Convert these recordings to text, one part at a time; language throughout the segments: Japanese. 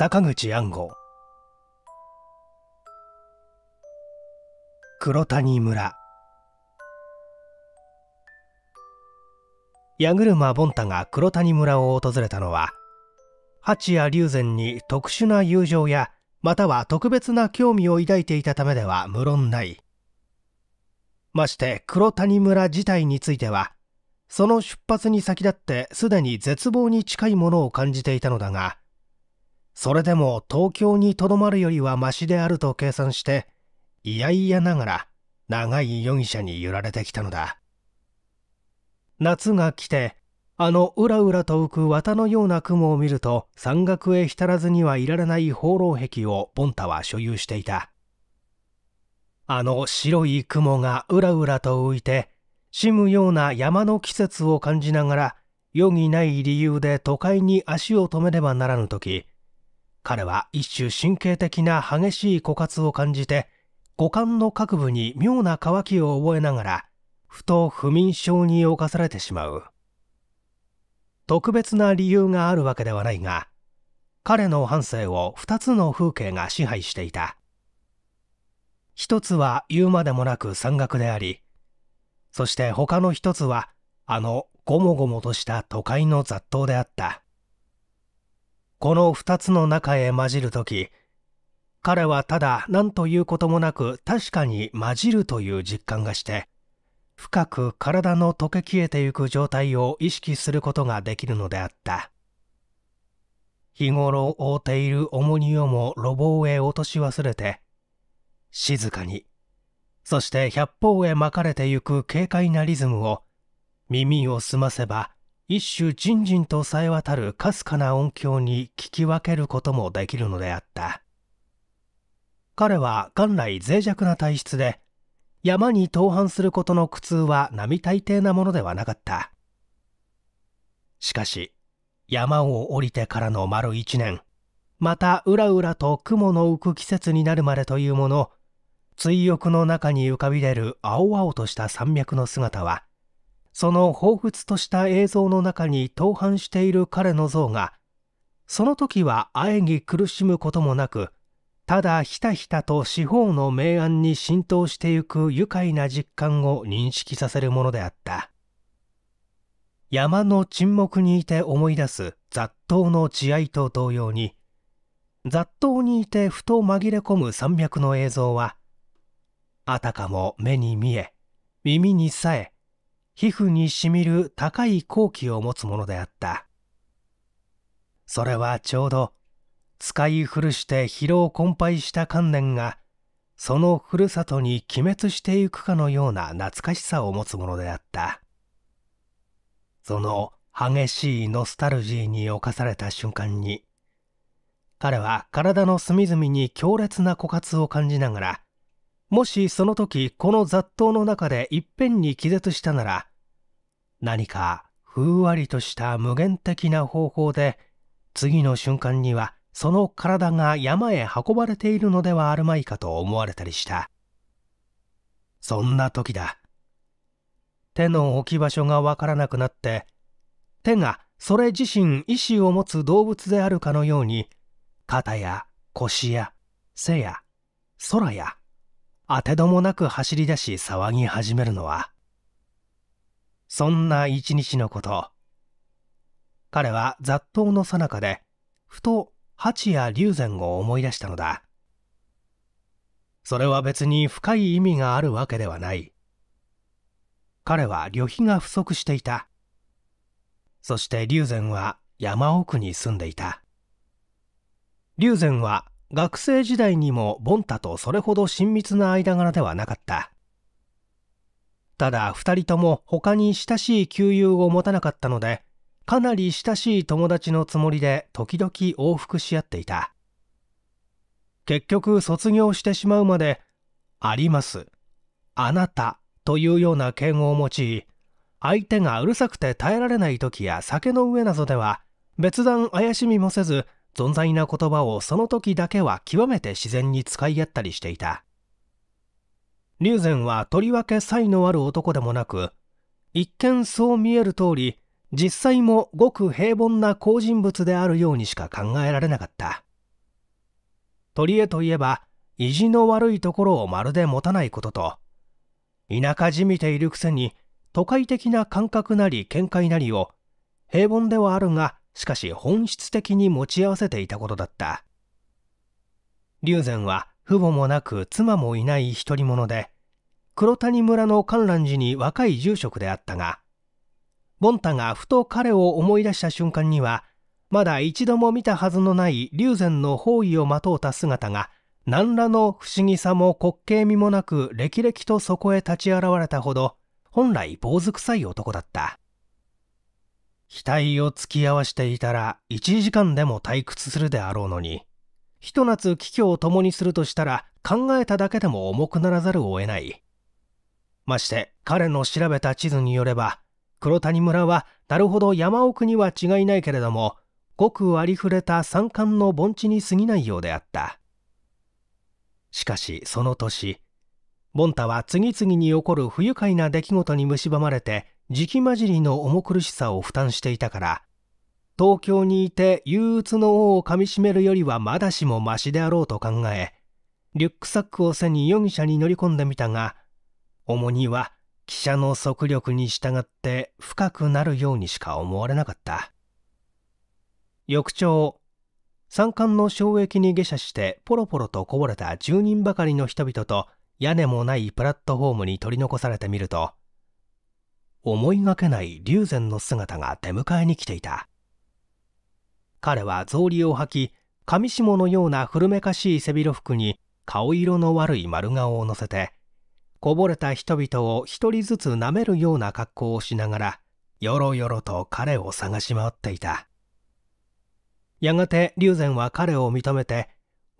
坂口安吾黒谷村矢車ボンタが黒谷村を訪れたのは八谷龍禅に特殊な友情やまたは特別な興味を抱いていたためでは無論ないまして黒谷村自体についてはその出発に先立ってすでに絶望に近いものを感じていたのだがそれでも東京にとどまるよりはマシであると計算して、いやいやながら長い容疑者に揺られてきたのだ。夏が来て、あのうらうらと浮く綿のような雲を見ると山岳へ浸らずにはいられない放浪壁をボンタは所有していた。あの白い雲がうらうらと浮いて、死むような山の季節を感じながら、余儀ない理由で都会に足を止めねばならぬ時、彼は一種神経的な激しい枯渇を感じて五感の各部に妙な渇きを覚えながらふと不眠症に侵されてしまう特別な理由があるわけではないが彼の半生を2つの風景が支配していた一つは言うまでもなく山岳でありそして他の一つはあのごもごもとした都会の雑踏であったこの二つの中へ混じるとき、彼はただ何ということもなく確かに混じるという実感がして、深く体の溶け消えてゆく状態を意識することができるのであった。日頃覆っている重荷をも路傍へ落とし忘れて、静かに、そして百方へ巻かれてゆく軽快なリズムを耳を澄ませば一種じんじんとさえ渡るかすかな音響に聞き分けることもできるのであった彼は元来脆弱な体質で山に登攀することの苦痛は並大抵なものではなかったしかし山を降りてからの丸一年またうらうらと雲の浮く季節になるまでというもの追憶の中に浮かび出る青々とした山脈の姿はその彷彿とした映像の中に登板している彼の像がその時はあえぎ苦しむこともなくただひたひたと四方の明暗に浸透してゆく愉快な実感を認識させるものであった山の沈黙にいて思い出す雑踏の慈愛と同様に雑踏にいてふと紛れ込む山脈の映像はあたかも目に見え耳にさえ皮膚にしみる高い好機を持つものであったそれはちょうど使い古して疲労困憊した観念がそのふるさとに鬼滅してゆくかのような懐かしさを持つものであったその激しいノスタルジーに侵された瞬間に彼は体の隅々に強烈な枯渇を感じながらもしその時この雑踏の中でいっぺんに気絶したなら、何かふんわりとした無限的な方法で、次の瞬間にはその体が山へ運ばれているのではあるまいかと思われたりした。そんな時だ。手の置き場所がわからなくなって、手がそれ自身意志を持つ動物であるかのように、肩や腰や背や空や当てどもなく走り出し騒ぎ始めるのはそんな一日のこと彼は雑踏のさなかでふと蜂や龍禅を思い出したのだそれは別に深い意味があるわけではない彼は旅費が不足していたそして龍禅は山奥に住んでいた龍禅は学生時代にもボンタとそれほど親密な間柄ではなかったただ2人とも他に親しい旧友を持たなかったのでかなり親しい友達のつもりで時々往復し合っていた結局卒業してしまうまで「あります」「あなた」というような敬語を用い相手がうるさくて耐えられない時や酒の上などでは別段怪しみもせず存在な言葉をその時だけは極めて自然に使い合ったりしていた竜禅はとりわけ才のある男でもなく一見そう見える通り実際もごく平凡な好人物であるようにしか考えられなかった鳥江といえば意地の悪いところをまるで持たないことと田舎じみているくせに都会的な感覚なり見解なりを平凡ではあるがしかし本質的に持ち合わせていたことだった龍禅は父母もなく妻もいない独り者で黒谷村の観覧寺に若い住職であったがボンタがふと彼を思い出した瞬間にはまだ一度も見たはずのない龍禅の包囲をまとうた姿が何らの不思議さも滑稽味もなく歴々とそこへ立ち現れたほど本来坊主臭い男だった額を突き合わしていたら1時間でも退屈するであろうのに、ひと夏帰居を共にするとしたら考えただけでも重くならざるを得ない。まして彼の調べた地図によれば、黒谷村はなるほど山奥には違いないけれども、ごくありふれた山間の盆地に過ぎないようであった。しかしその年、ボンタは次々に起こる不愉快な出来事に蝕まれて時期混じりの重苦しさを負担していたから東京にいて憂鬱の王をかみしめるよりはまだしもましであろうと考えリュックサックを背に容疑者に乗り込んでみたが重荷は汽車の速力に従って深くなるようにしか思われなかった翌朝山間の衝撃に下車してポロポロとこぼれた10人ばかりの人々と屋根もないプラットホームに取り残されてみると思いがけない龍禅の姿が出迎えに来ていた彼は草履を履き上下のような古めかしい背広服に顔色の悪い丸顔を乗せてこぼれた人々を一人ずつ舐めるような格好をしながらよろよろと彼を探し回っていたやがて龍禅は彼を認めて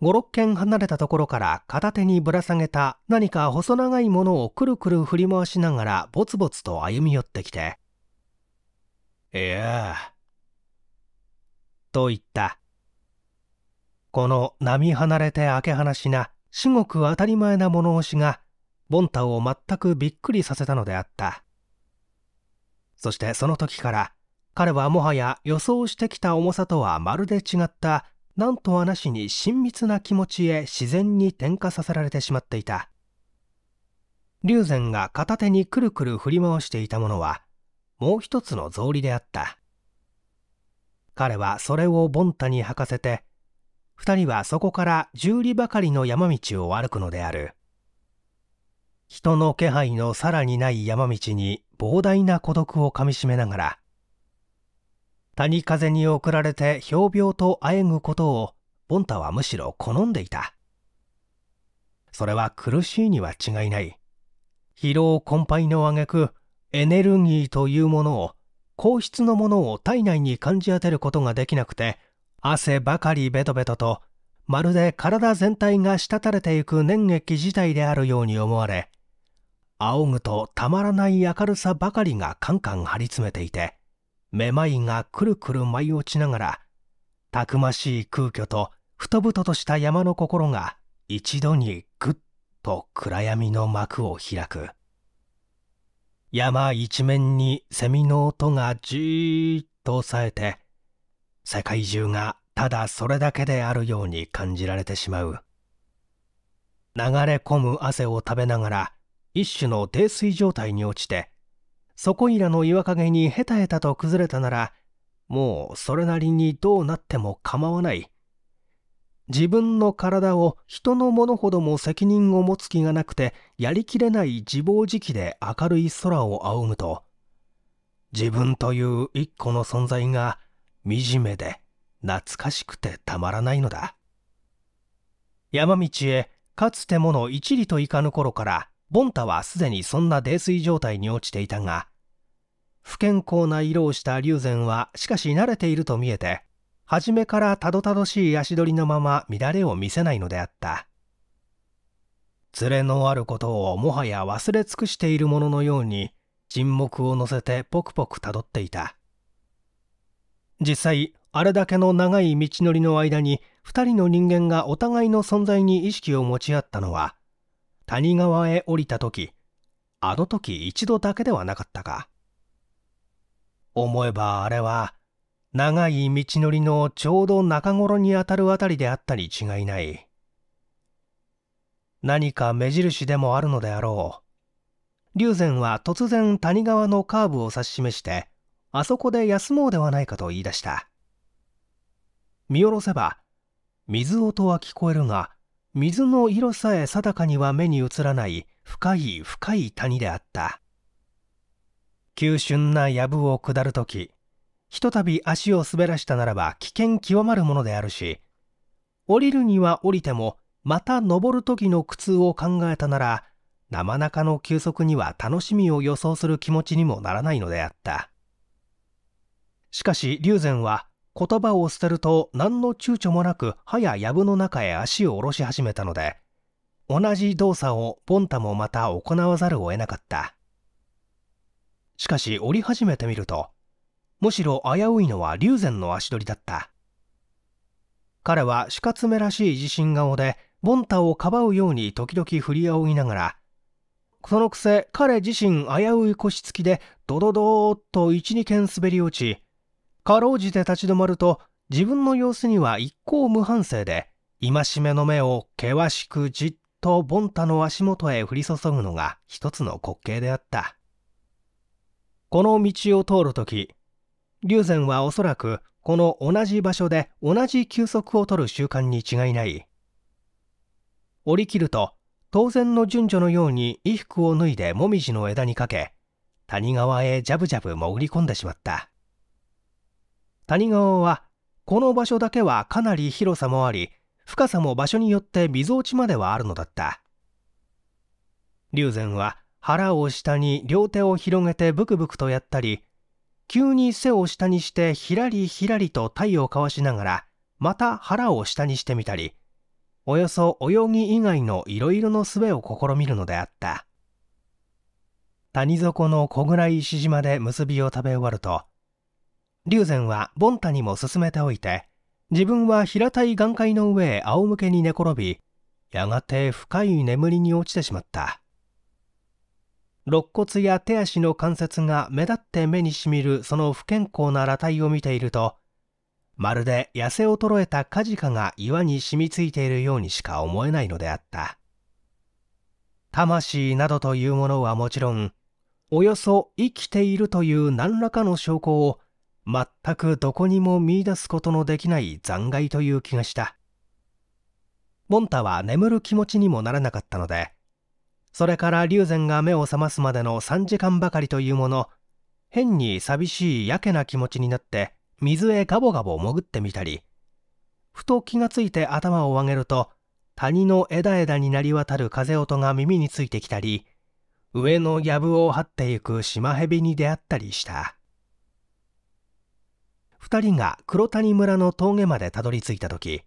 五六軒離れたところから片手にぶら下げた何か細長いものをくるくる振り回しながらぼつぼつと歩み寄ってきて、いやあ、と言った。この並離れて開け放しな、至極当たり前な物押しが、ボンタを全くびっくりさせたのであった。そしてその時から、彼はもはや予想してきた重さとはまるで違った何とはなしに親密な気持ちへ自然に転化させられてしまっていた龍禅が片手にくるくる振り回していたものはもう一つの草履であった彼はそれをボンタに履かせて2人はそこから十里ばかりの山道を歩くのである人の気配のさらにない山道に膨大な孤独をかみしめながら谷風に送られて氷病とあえぐことをボンタはむしろ好んでいたそれは苦しいには違いない疲労困憊の挙句エネルギーというものを硬質のものを体内に感じ当てることができなくて汗ばかりベトベトとまるで体全体が滴れていく粘液自体であるように思われ仰ぐとたまらない明るさばかりがカンカン張り詰めていてめまいがくるくる舞い落ちながらたくましい空虚とふと々とした山の心が一度にぐっと暗闇の幕を開く山一面にセミの音がじーっと抑えて世界中がただそれだけであるように感じられてしまう流れ込む汗を食べながら一種の泥酔状態に落ちてそこいらの岩陰にヘタヘタと崩れたなら、もうそれなりにどうなっても構わない。自分の体を人のものほども責任を持つ気がなくてやりきれない自暴自棄で明るい空を仰ぐと自分という一個の存在が惨めで懐かしくてたまらないのだ山道へかつてもの一里といかぬ頃からボンタはすでにそんな泥酔状態に落ちていたが不健康な色をした龍禅はしかし慣れていると見えて初めからたどたどしい足取りのまま乱れを見せないのであった連れのあることをもはや忘れ尽くしているもののように沈黙を乗せてポクポクたどっていた実際あれだけの長い道のりの間に2人の人間がお互いの存在に意識を持ち合ったのは谷川へ降りた時あの時一度だけではなかったか思えばあれは長い道のりのちょうど中頃にあたるあたりであったに違いない何か目印でもあるのであろう龍禅は突然谷川のカーブを指し示してあそこで休もうではないかと言い出した見下ろせば水音は聞こえるが水の色さえ定かには目に映らない深い深い谷であった急峻な藪を下るとき、ひとたび足を滑らしたならば危険極まるものであるし、降りるには降りても、また登る時の苦痛を考えたなら、生中の休息には楽しみを予想する気持ちにもならないのであった。しかし、龍禅は、言葉を捨てると何の躊躇もなく、はや藪の中へ足を下ろし始めたので、同じ動作をボンタもまた行わざるを得なかった。しかし折り始めてみるとむしろ危ういのは龍禅の足取りだった彼は死つめらしい自信顔でボンタをかばうように時々振り仰ぎながらそのくせ彼自身危うい腰つきでドドドーッと12軒滑り落ちかろうじて立ち止まると自分の様子には一向無反省で戒めの目を険しくじっとボンタの足元へ降り注ぐのが一つの滑稽であったこの道を通るとき、龍禅はおそらくこの同じ場所で同じ休息を取る習慣に違いない。降り切ると、当然の順序のように衣服を脱いでもみじの枝にかけ、谷川へジャブジャブ潜り込んでしまった。谷川は、この場所だけはかなり広さもあり、深さも場所によって溝落ちまではあるのだった。龍禅は、腹を下に両手を広げてブクブクとやったり急に背を下にしてひらりひらりと体をかわしながらまた腹を下にしてみたりおよそ泳ぎ以外のいろいろの術を試みるのであった谷底の小倉石島で結びを食べ終わると龍禅はボンタにも勧めておいて自分は平たい眼界の上へ仰向けに寝転びやがて深い眠りに落ちてしまった肋骨や手足の関節が目立って目にしみるその不健康な裸体を見ているとまるで痩せ衰えたカジカが岩に染みついているようにしか思えないのであった魂などというものはもちろんおよそ生きているという何らかの証拠を全くどこにも見いだすことのできない残骸という気がしたモンタは眠る気持ちにもならなかったのでそれから龍禅が目を覚ますまでの3時間ばかりというもの変に寂しいやけな気持ちになって水へガボガボ潜ってみたりふと気がついて頭を上げると谷の枝枝になり渡る風音が耳についてきたり上の藪を張ってゆくシマヘビに出会ったりした2人が黒谷村の峠までたどり着いた時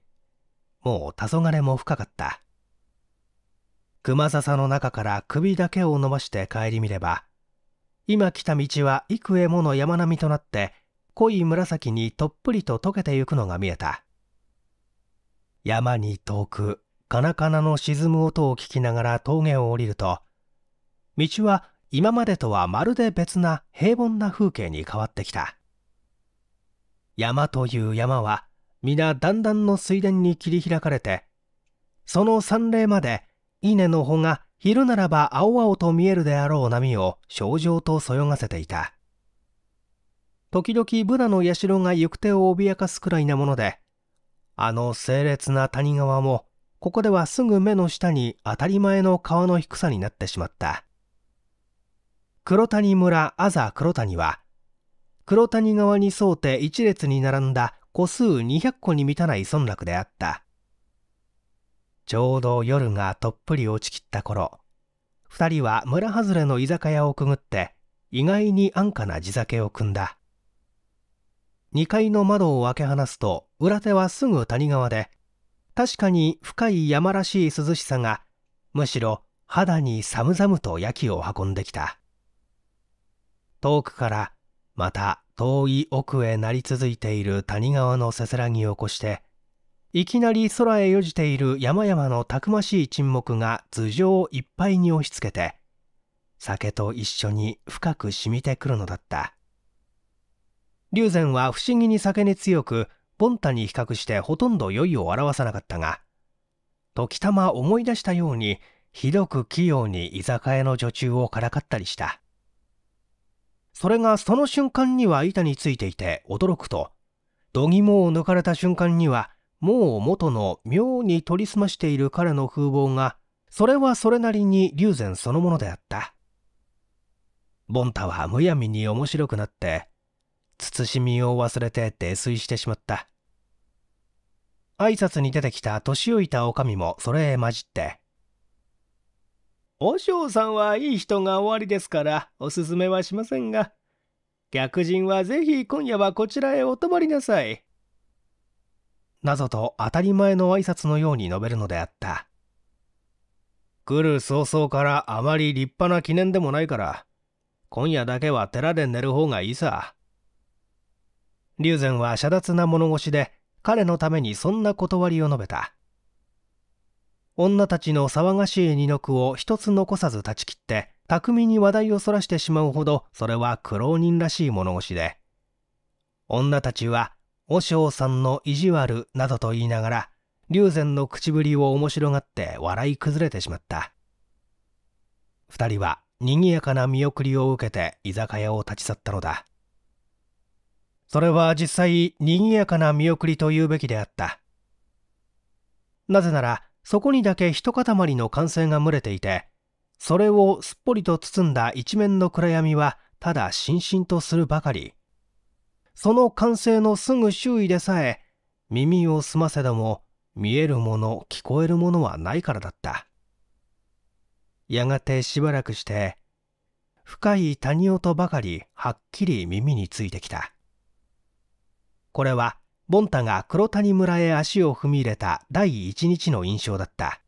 もう黄昏も深かった熊笹の中から首だけを伸ばして顧みれば、今来た道は幾重もの山並みとなって、濃い紫にとっぷりと溶けてゆくのが見えた。山に遠く、カナカナの沈む音を聞きながら峠を降りると、道は今までとはまるで別な平凡な風景に変わってきた。山という山は皆だんだんの水田に切り開かれて、その山嶺まで稲の穂が昼ならば青々と見えるであろう波を症状とそよがせていた時々ブナの社が行く手を脅かすくらいなものであの清冽な谷川もここではすぐ目の下に当たり前の川の低さになってしまった黒谷村あざ黒谷は黒谷川に沿うて一列に並んだ個数200個に満たない村落であったちょうど夜がとっぷり落ちきった頃、二人は村外れの居酒屋をくぐって、意外に安価な地酒を汲んだ。2階の窓を開け放すと、裏手はすぐ谷川で、確かに深い山らしい涼しさが、むしろ肌に寒々と焼きを運んできた。遠くから、また遠い奥へなり続いている谷川のせせらぎを起こして、いきなり空へよじている山々のたくましい沈黙が頭上いっぱいに押し付けて、酒と一緒に深く染みてくるのだった。龍禅は不思議に酒に強く、ボンタに比較してほとんど酔いを表さなかったが、時たま思い出したように、ひどく器用に居酒屋の女中をからかったりした。それがその瞬間には板についていて驚くと、度肝を抜かれた瞬間には、もう元の妙に取りすましている彼の風貌がそれはそれなりに竜禅そのものであったボン太はむやみに面白くなって慎みを忘れて泥酔してしまった挨拶に出てきた年老いた女将もそれへ混じって「和尚さんはいい人がおありですからおすすめはしませんが客人はぜひ今夜はこちらへお泊まりなさい」などと当たり前の挨拶のように述べるのであった。来る早々からあまり立派な記念でもないから、今夜だけは寺で寝る方がいいさ。龍禅は遮奪な物腰で彼のためにそんな断りを述べた。女たちの騒がしい二の句を一つ残さず断ち切って、巧みに話題をそらしてしまうほど、それは苦労人らしい物腰で。女たちは和尚さんの意地悪などと言いながら、龍禅の口ぶりを面白がって笑い崩れてしまった。2人は賑やかな見送りを受けて居酒屋を立ち去ったのだ。それは実際賑やかな見送りと言うべきであった。なぜなら、そこにだけ一塊の歓声が群れていて、それをすっぽりと包んだ一面の暗闇は、ただしんしんとするばかり。その完成のすぐ周囲でさえ耳を澄ませども見えるもの聞こえるものはないからだったやがてしばらくして深い谷音ばかりはっきり耳についてきたこれはボンタが黒谷村へ足を踏み入れた第一日の印象だった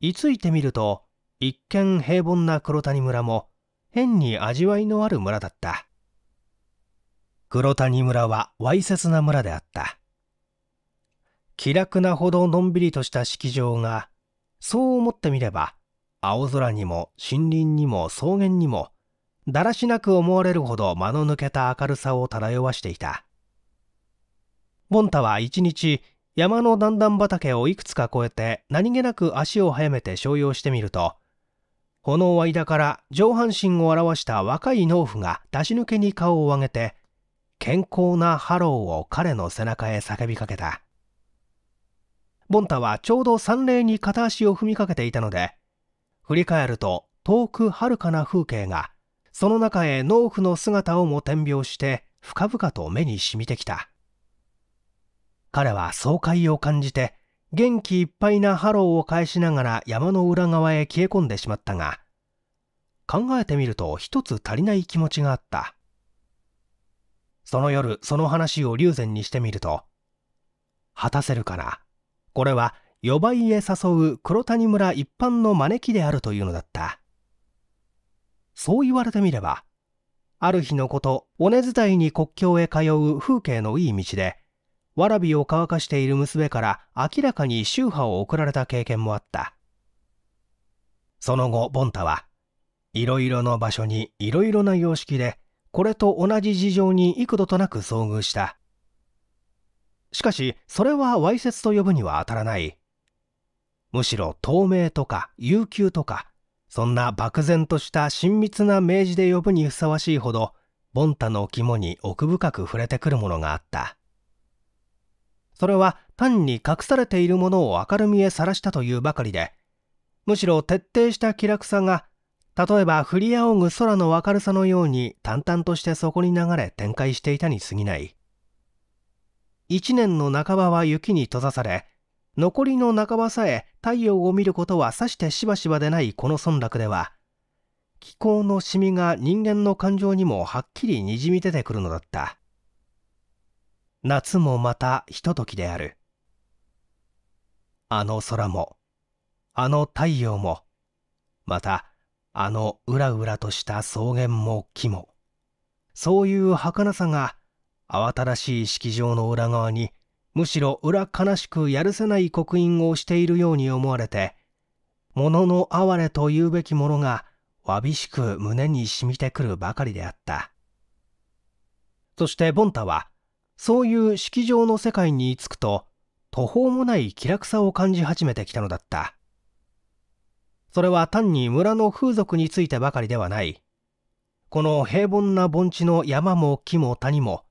居ついてみると一見平凡な黒谷村も変に味わいのある村だった黒谷村はわいせつな村であった気楽なほどのんびりとした式場がそう思ってみれば青空にも森林にも草原にもだらしなく思われるほど間の抜けた明るさを漂わしていたボンタは一日山の段々畑をいくつか越えて何気なく足を速めて商用してみるとこの間から上半身を表した若い農夫が出し抜けに顔を上げて健康なハローを彼の背中へ叫びかけた。ボンタはちょうど山霊に片足を踏みかけていたので、振り返ると遠く遥かな風景が、その中へ農夫の姿をも点描して深々と目に染みてきた。彼は爽快を感じて、元気いっぱいなハローを返しながら山の裏側へ消え込んでしまったが、考えてみると一つ足りない気持ちがあった。その夜、その話を竜禅にしてみると、果たせるかな。これは、予いへ誘う黒谷村一般の招きであるというのだった。そう言われてみれば、ある日のこと、尾根伝いに国境へ通う風景のいい道で、わらびを乾かしている娘から明らかに宗派を送られた経験もあった。その後、ボンタは、いろいろな場所にいろいろな様式でこれと同じ事情に幾度となく遭遇した。しかし、それはわいせつと呼ぶには当たらない。むしろ透明とか悠久とか、そんな漠然とした親密な明治で呼ぶにふさわしいほど、ボンタの肝に奥深く触れてくるものがあった。それは単に隠されているものを明るみへさらしたというばかりで、むしろ徹底した気楽さが例えば降り仰ぐ空の明るさのように淡々としてそこに流れ展開していたに過ぎない一年の半ばは雪に閉ざされ残りの半ばさえ太陽を見ることはさしてしばしばでないこの村落では気候のシミが人間の感情にもはっきりにじみ出てくるのだった夏もまたひとときであるあの空もあの太陽もまたあのうらうらとした草原も木もそういう儚さが慌ただしい式場の裏側にむしろ裏悲しくやるせない刻印をしているように思われて物の哀れというべきものがわびしく胸にしみてくるばかりであったそしてボンタはそういう式場の世界に着くと途方もない気楽さを感じ始めてきたのだったそれは単に村の風俗についてばかりではないこの平凡な盆地の山も木も谷も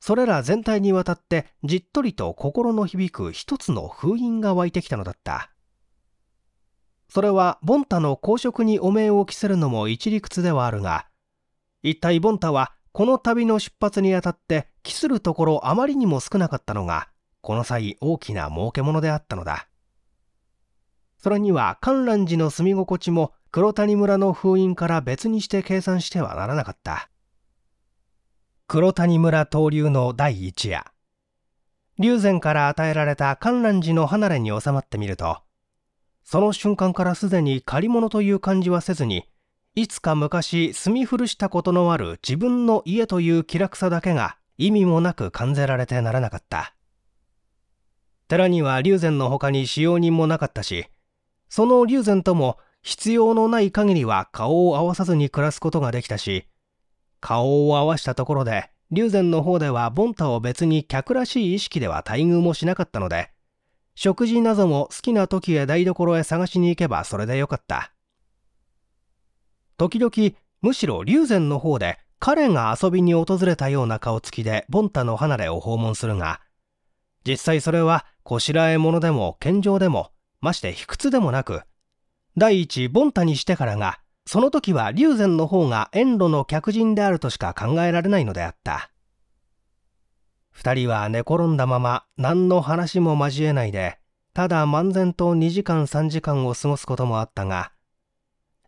それら全体にわたってじっとりと心の響く一つの封印が湧いてきたのだったそれはボンタの公職に汚名を着せるのも一理屈ではあるが一体ボンタはこの旅の出発にあたって帰するところあまりにも少なかったのがこの際大きな儲け者であったのだそれには観覧寺の住み心地も黒谷村の封印から別にして計算してはならなかった黒谷村登竜の第一夜龍禅から与えられた観覧寺の離れに収まってみるとその瞬間からすでに借り物という感じはせずにいつか昔住み古したことのある自分の家という気楽さだけが意味もなく感じられてならなかった寺には龍禅の他に使用人もなかったしその竜禅とも必要のない限りは顔を合わさずに暮らすことができたし、顔を合わしたところで、龍禅の方ではボンタを別に客らしい意識では待遇もしなかったので、食事なども好きな時へ台所へ探しに行けばそれでよかった。時々、むしろ竜禅の方で彼が遊びに訪れたような顔つきでボンタの離れを訪問するが、実際それはこしらえものでも健常でもまして卑屈でもなく第一凡多にしてからがその時は竜禅の方が遠路の客人であるとしか考えられないのであった2人は寝転んだまま何の話も交えないでただ漫然と2時間3時間を過ごすこともあったが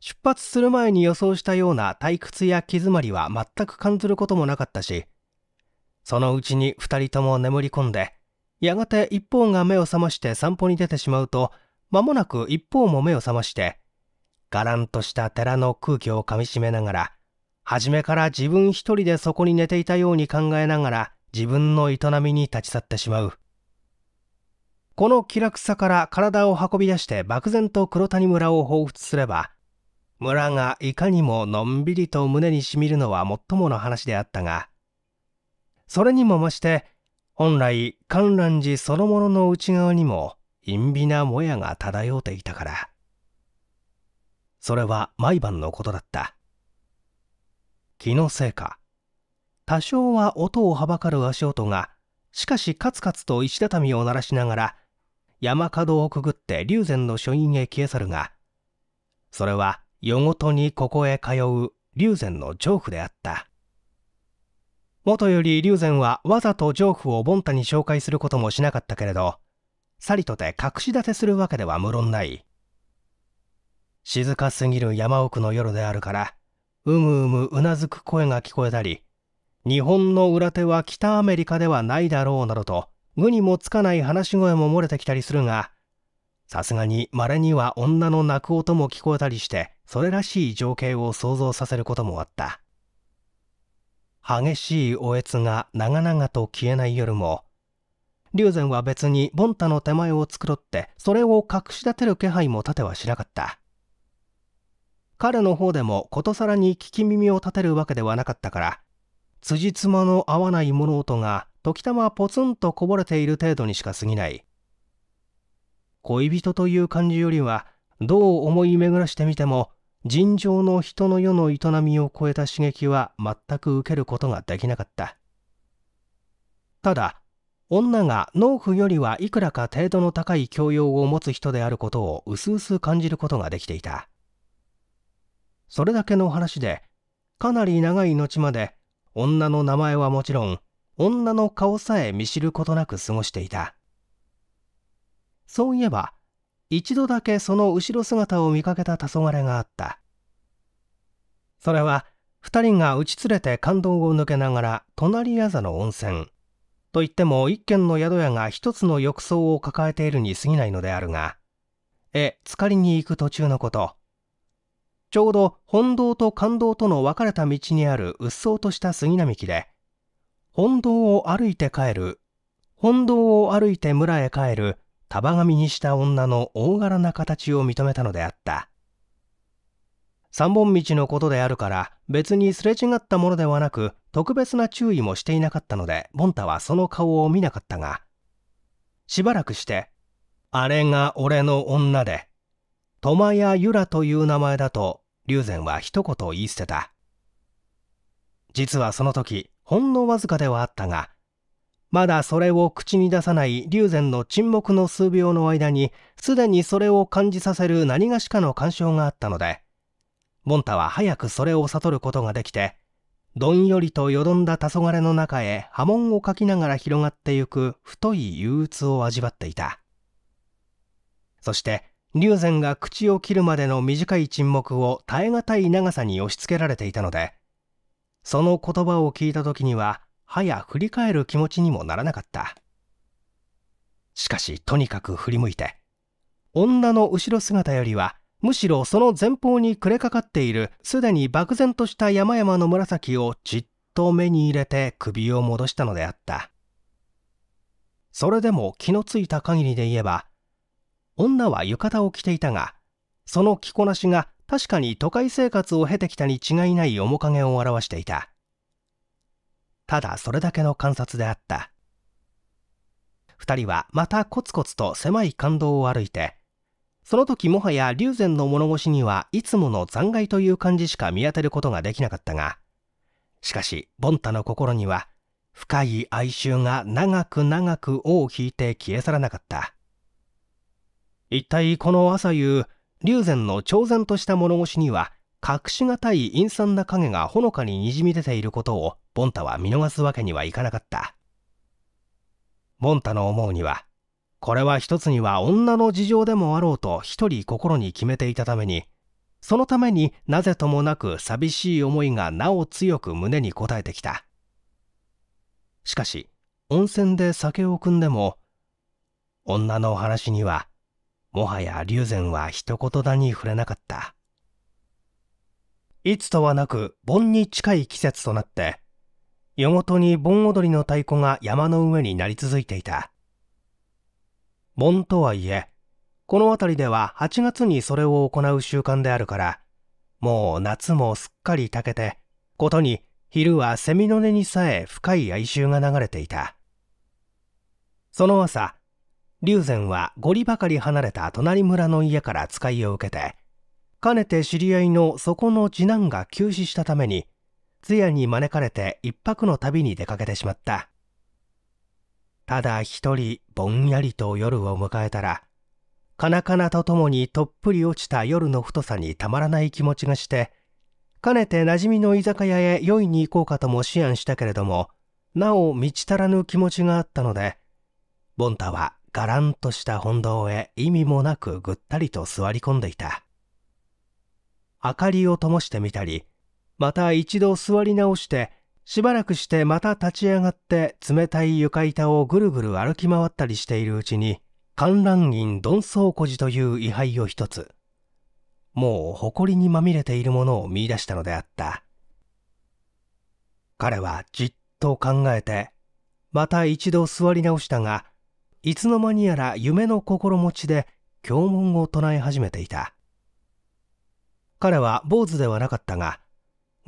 出発する前に予想したような退屈や気詰まりは全く感じることもなかったしそのうちに2人とも眠り込んでやがて一方が目を覚まして散歩に出てしまうと間もなく一方も目を覚まして、がらんとした寺の空気をかみしめながら、初めから自分一人でそこに寝ていたように考えながら自分の営みに立ち去ってしまう。この気楽さから体を運び出して漠然と黒谷村を彷彿すれば、村がいかにものんびりと胸にしみるのはもっともの話であったが、それにも増して、本来観覧寺そのものの内側にも陰微なもやが漂っていたからそれは毎晩のことだった気のせいか多少は音をはばかる足音がしかしカツカツと石畳を鳴らしながら山角をくぐって龍禅の書院へ消え去るがそれは夜ごとにここへ通う龍禅の丈夫であったもとより龍禅はわざと丈夫をボンタに紹介することもしなかったけれどさりとて隠し立てするわけでは無論ない静かすぎる山奥の夜であるからうむうむうなずく声が聞こえたり日本の裏手は北アメリカではないだろうなどと無にもつかない話し声も漏れてきたりするがさすがに稀には女の泣く音も聞こえたりしてそれらしい情景を想像させることもあった激しいおえつが長々と消えない夜も龍禅は別にボンタの手前を繕ってそれを隠し立てる気配も立てはしなかった彼の方でもことさらに聞き耳を立てるわけではなかったから辻褄の合わない物音が時たまポツンとこぼれている程度にしか過ぎない恋人という感じよりはどう思い巡らしてみても尋常の人の世の営みを超えた刺激は全く受けることができなかったただ女が農夫よりはいくらか程度の高い教養を持つ人であることを薄々感じることができていたそれだけの話でかなり長い後まで女の名前はもちろん女の顔さえ見知ることなく過ごしていたそういえば一度だけその後ろ姿を見かけた黄昏があったそれは2人が打ち連れて感動を抜けながら隣あ座の温泉といっても一軒の宿屋が一つの浴槽を抱えているに過ぎないのであるが、え、浸かりに行く途中のこと。ちょうど本堂と感動との分かれた道にあるうっそうとした杉並木で、本堂を歩いて帰る、本堂を歩いて村へ帰る、束紙にした女の大柄な形を認めたのであった。三本道のことであるから別にすれ違ったものではなく特別な注意もしていなかったのでボンタはその顔を見なかったがしばらくして「あれが俺の女で」「トマヤ・ユラという名前だと龍禅は一言言い捨てた実はその時ほんのわずかではあったがまだそれを口に出さない龍禅の沈黙の数秒の間にすでにそれを感じさせる何がしかの干渉があったのでボンタは早くそれを悟ることができてどんよりとよどんだ黄昏の中へ波紋をかきながら広がってゆく太い憂鬱を味わっていた。そして、竜禅が口を切るまでの短い沈黙を耐え難い長さに押し付けられていたので、その言葉を聞いた時には、はや振り返る気持ちにもならなかった。しかし、とにかく振り向いて、女の後ろ姿よりは、むしろその前方に暮れかかっているすでに漠然とした山々の紫をじっと目に入れて首を戻したのであったそれでも気のついた限りで言えば女は浴衣を着ていたがその着こなしが確かに都会生活を経てきたに違いない面影を表していたただそれだけの観察であった2人はまたコツコツと狭い感動を歩いてその時もはや龍禅の物腰にはいつもの残骸という感じしか見当てることができなかったが、しかし、ボン太の心には、深い哀愁が長く長く尾を引いて消え去らなかった。一体この朝夕、龍禅の超然とした物腰には、隠しがたい陰惨な影がほのかににじみ出ていることを、ボンタは見逃すわけにはいかなかった。ボンタの思うには、これは一つには女の事情でもあろうと一人心に決めていたために、そのためになぜともなく寂しい思いがなお強く胸に応えてきた。しかし、温泉で酒を汲んでも、女の話には、もはや龍禅は一言だに触れなかった。いつとはなく盆に近い季節となって、夜ごとに盆踊りの太鼓が山の上になり続いていた。門とはいえ、この辺りでは8月にそれを行う習慣であるから、もう夏もすっかり炊けて、ことに昼はセミの音にさえ深い哀愁が流れていた。その朝、龍禅は五里ばかり離れた隣村の家から使いを受けて、かねて知り合いのそこの次男が急死したために、通夜に招かれて一泊の旅に出かけてしまった。ただ一人ぼんやりと夜を迎えたらカナカナとともにとっぷり落ちた夜の太さにたまらない気持ちがしてかねて馴染みの居酒屋へ酔いに行こうかとも思案したけれどもなお満ち足らぬ気持ちがあったのでボンタはがらんとした本堂へ意味もなくぐったりと座り込んでいた明かりを灯してみたりまた一度座り直してしばらくしてまた立ち上がって冷たい床板をぐるぐる歩き回ったりしているうちに観覧院鈍倉庫寺という位牌を一つもう誇りにまみれているものを見いだしたのであった彼はじっと考えてまた一度座り直したがいつの間にやら夢の心持ちで経文を唱え始めていた彼は坊主ではなかったが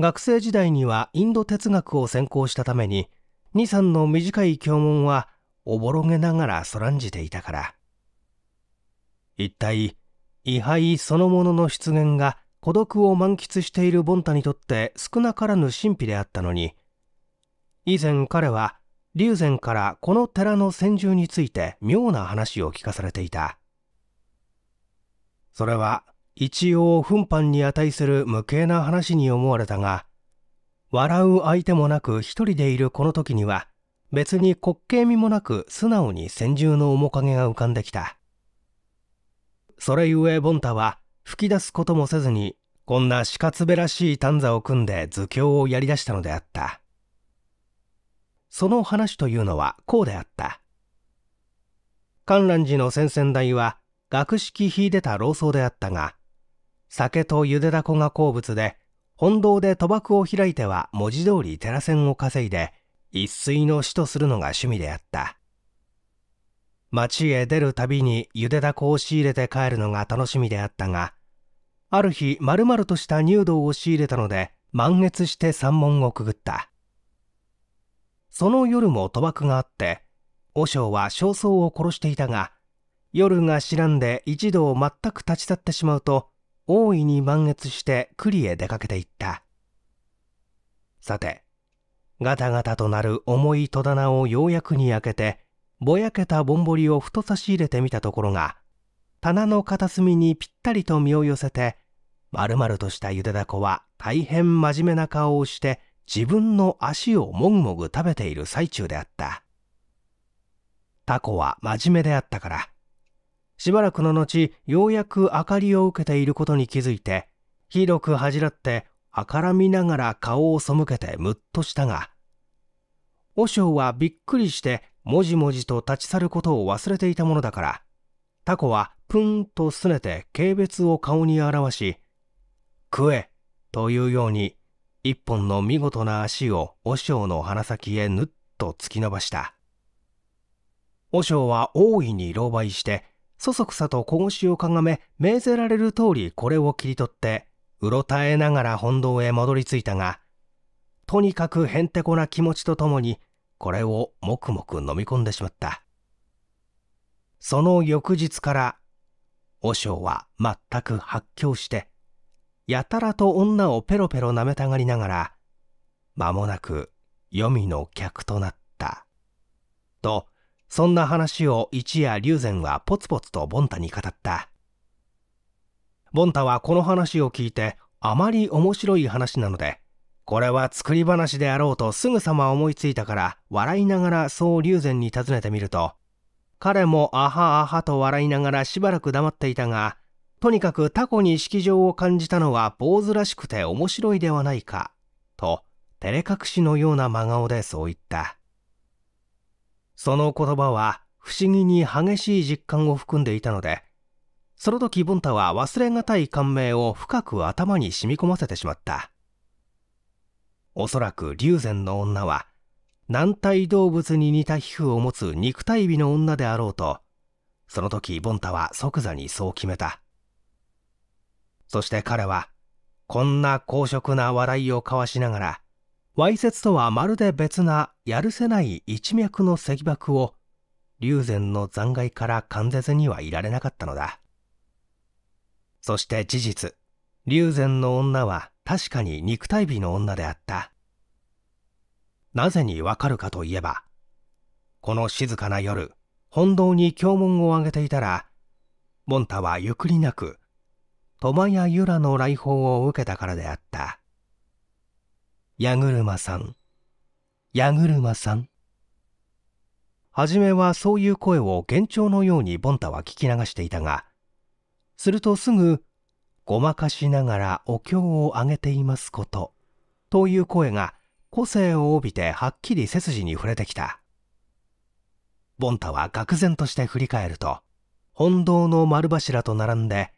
学生時代にはインド哲学を専攻したために2、3の短い教文はおぼろげながらそらんじていたから。一体、位牌そのものの出現が孤独を満喫しているボンタにとって少なからぬ神秘であったのに、以前彼は龍禅からこの寺の先住について妙な話を聞かされていた。それは一応奮飯に値する無形な話に思われたが、笑う相手もなく一人でいるこの時には、別に滑稽味もなく素直に先住の面影が浮かんできた。それゆえボンタは吹き出すこともせずに、こんな鹿つべらしい短座を組んで図教をやり出したのであった。その話というのはこうであった。観覧寺の先々代は学識秀でた老僧であったが、酒とゆでだこが好物で、本堂で賭博を開いては文字通り寺船を稼いで、一水の死とするのが趣味であった。町へ出るたびにゆでだこを仕入れて帰るのが楽しみであったが、ある日、丸々とした入道を仕入れたので、満月して山門をくぐった。その夜も賭博があって、和尚は焦燥を殺していたが、夜が知らんで一度全く立ち去ってしまうと、大いに満月して栗へ出かけていったさてガタガタとなる重い戸棚をようやくに開けてぼやけたぼんぼりをふと差し入れてみたところが棚の片隅にぴったりと身を寄せてまるまるとしたゆでだこは大変真面目な顔をして自分の足をもぐもぐ食べている最中であったタコは真面目であったからしばらくの後、ようやく明かりを受けていることに気づいて、ひどく恥じらって、あからみながら顔を背けてむっとしたが、和尚はびっくりして、もじもじと立ち去ることを忘れていたものだから、タコはプンとすねて軽蔑を顔に表し、食えというように、一本の見事な足を和尚の鼻先へぬっと突き伸ばした。和尚は大いに狼狽して、そそくさと小腰をかがめ命ぜられる通りこれを切り取ってうろたえながら本堂へ戻り着いたがとにかくへんてこな気持ちとともにこれをもくもく飲み込んでしまったその翌日から和尚は全く発狂してやたらと女をペロペロ舐めたがりながら間もなく黄泉の客となったとそんな話を一夜龍禅はポツポツとボンタに語ったボンタはこの話を聞いてあまり面白い話なのでこれは作り話であろうとすぐさま思いついたから笑いながらそう龍禅に尋ねてみると彼もあはあはと笑いながらしばらく黙っていたがとにかくタコに色情を感じたのは坊主らしくて面白いではないかと照れ隠しのような真顔でそう言った。その言葉は不思議に激しい実感を含んでいたので、その時ボンタは忘れがたい感銘を深く頭に染み込ませてしまった。おそらく竜禅の女は、軟体動物に似た皮膚を持つ肉体美の女であろうと、その時ボンタは即座にそう決めた。そして彼は、こんな公職な笑いを交わしながら、わいせつとはまるで別なやるせない一脈の石爆を龍禅の残骸から完絶にはいられなかったのだそして事実龍禅の女は確かに肉体美の女であったなぜにわかるかといえばこの静かな夜本堂に経文をあげていたらもンタはゆっくりなく苫や由良の来訪を受けたからであった矢車さん矢車さん初めはそういう声を幻聴のようにボンタは聞き流していたがするとすぐごまかしながらお経をあげていますことという声が個性を帯びてはっきり背筋に触れてきたボンタは愕然として振り返ると本堂の丸柱と並んで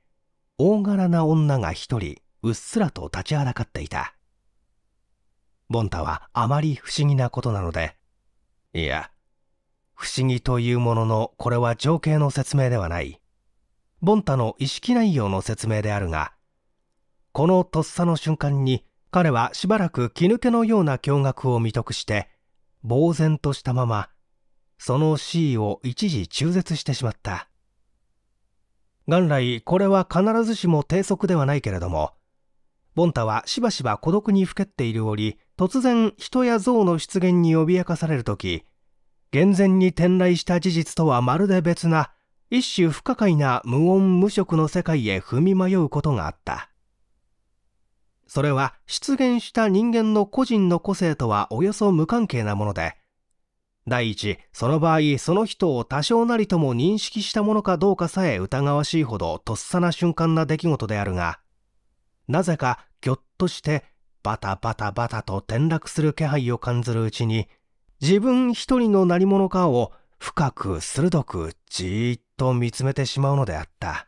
大柄な女が一人うっすらと立ちはだかっていたボンタはあまり不思議なことなのでいや不思議というもののこれは情景の説明ではないボンタの意識内容の説明であるがこのとっさの瞬間に彼はしばらく気抜けのような驚愕を未得して呆然としたままその死意を一時中絶してしまった元来これは必ずしも低速ではないけれどもボンタはしばしば孤独にふけっている折突然人や象の出現に脅かされる時厳然に転来した事実とはまるで別な一種不可解な無音無色の世界へ踏み迷うことがあったそれは出現した人間の個人の個性とはおよそ無関係なもので第一その場合その人を多少なりとも認識したものかどうかさえ疑わしいほどとっさな瞬間な出来事であるがなぜかぎょっとしてバタバタバタと転落する気配を感じるうちに、自分一人の何者かを深く鋭くじーっと見つめてしまうのであった。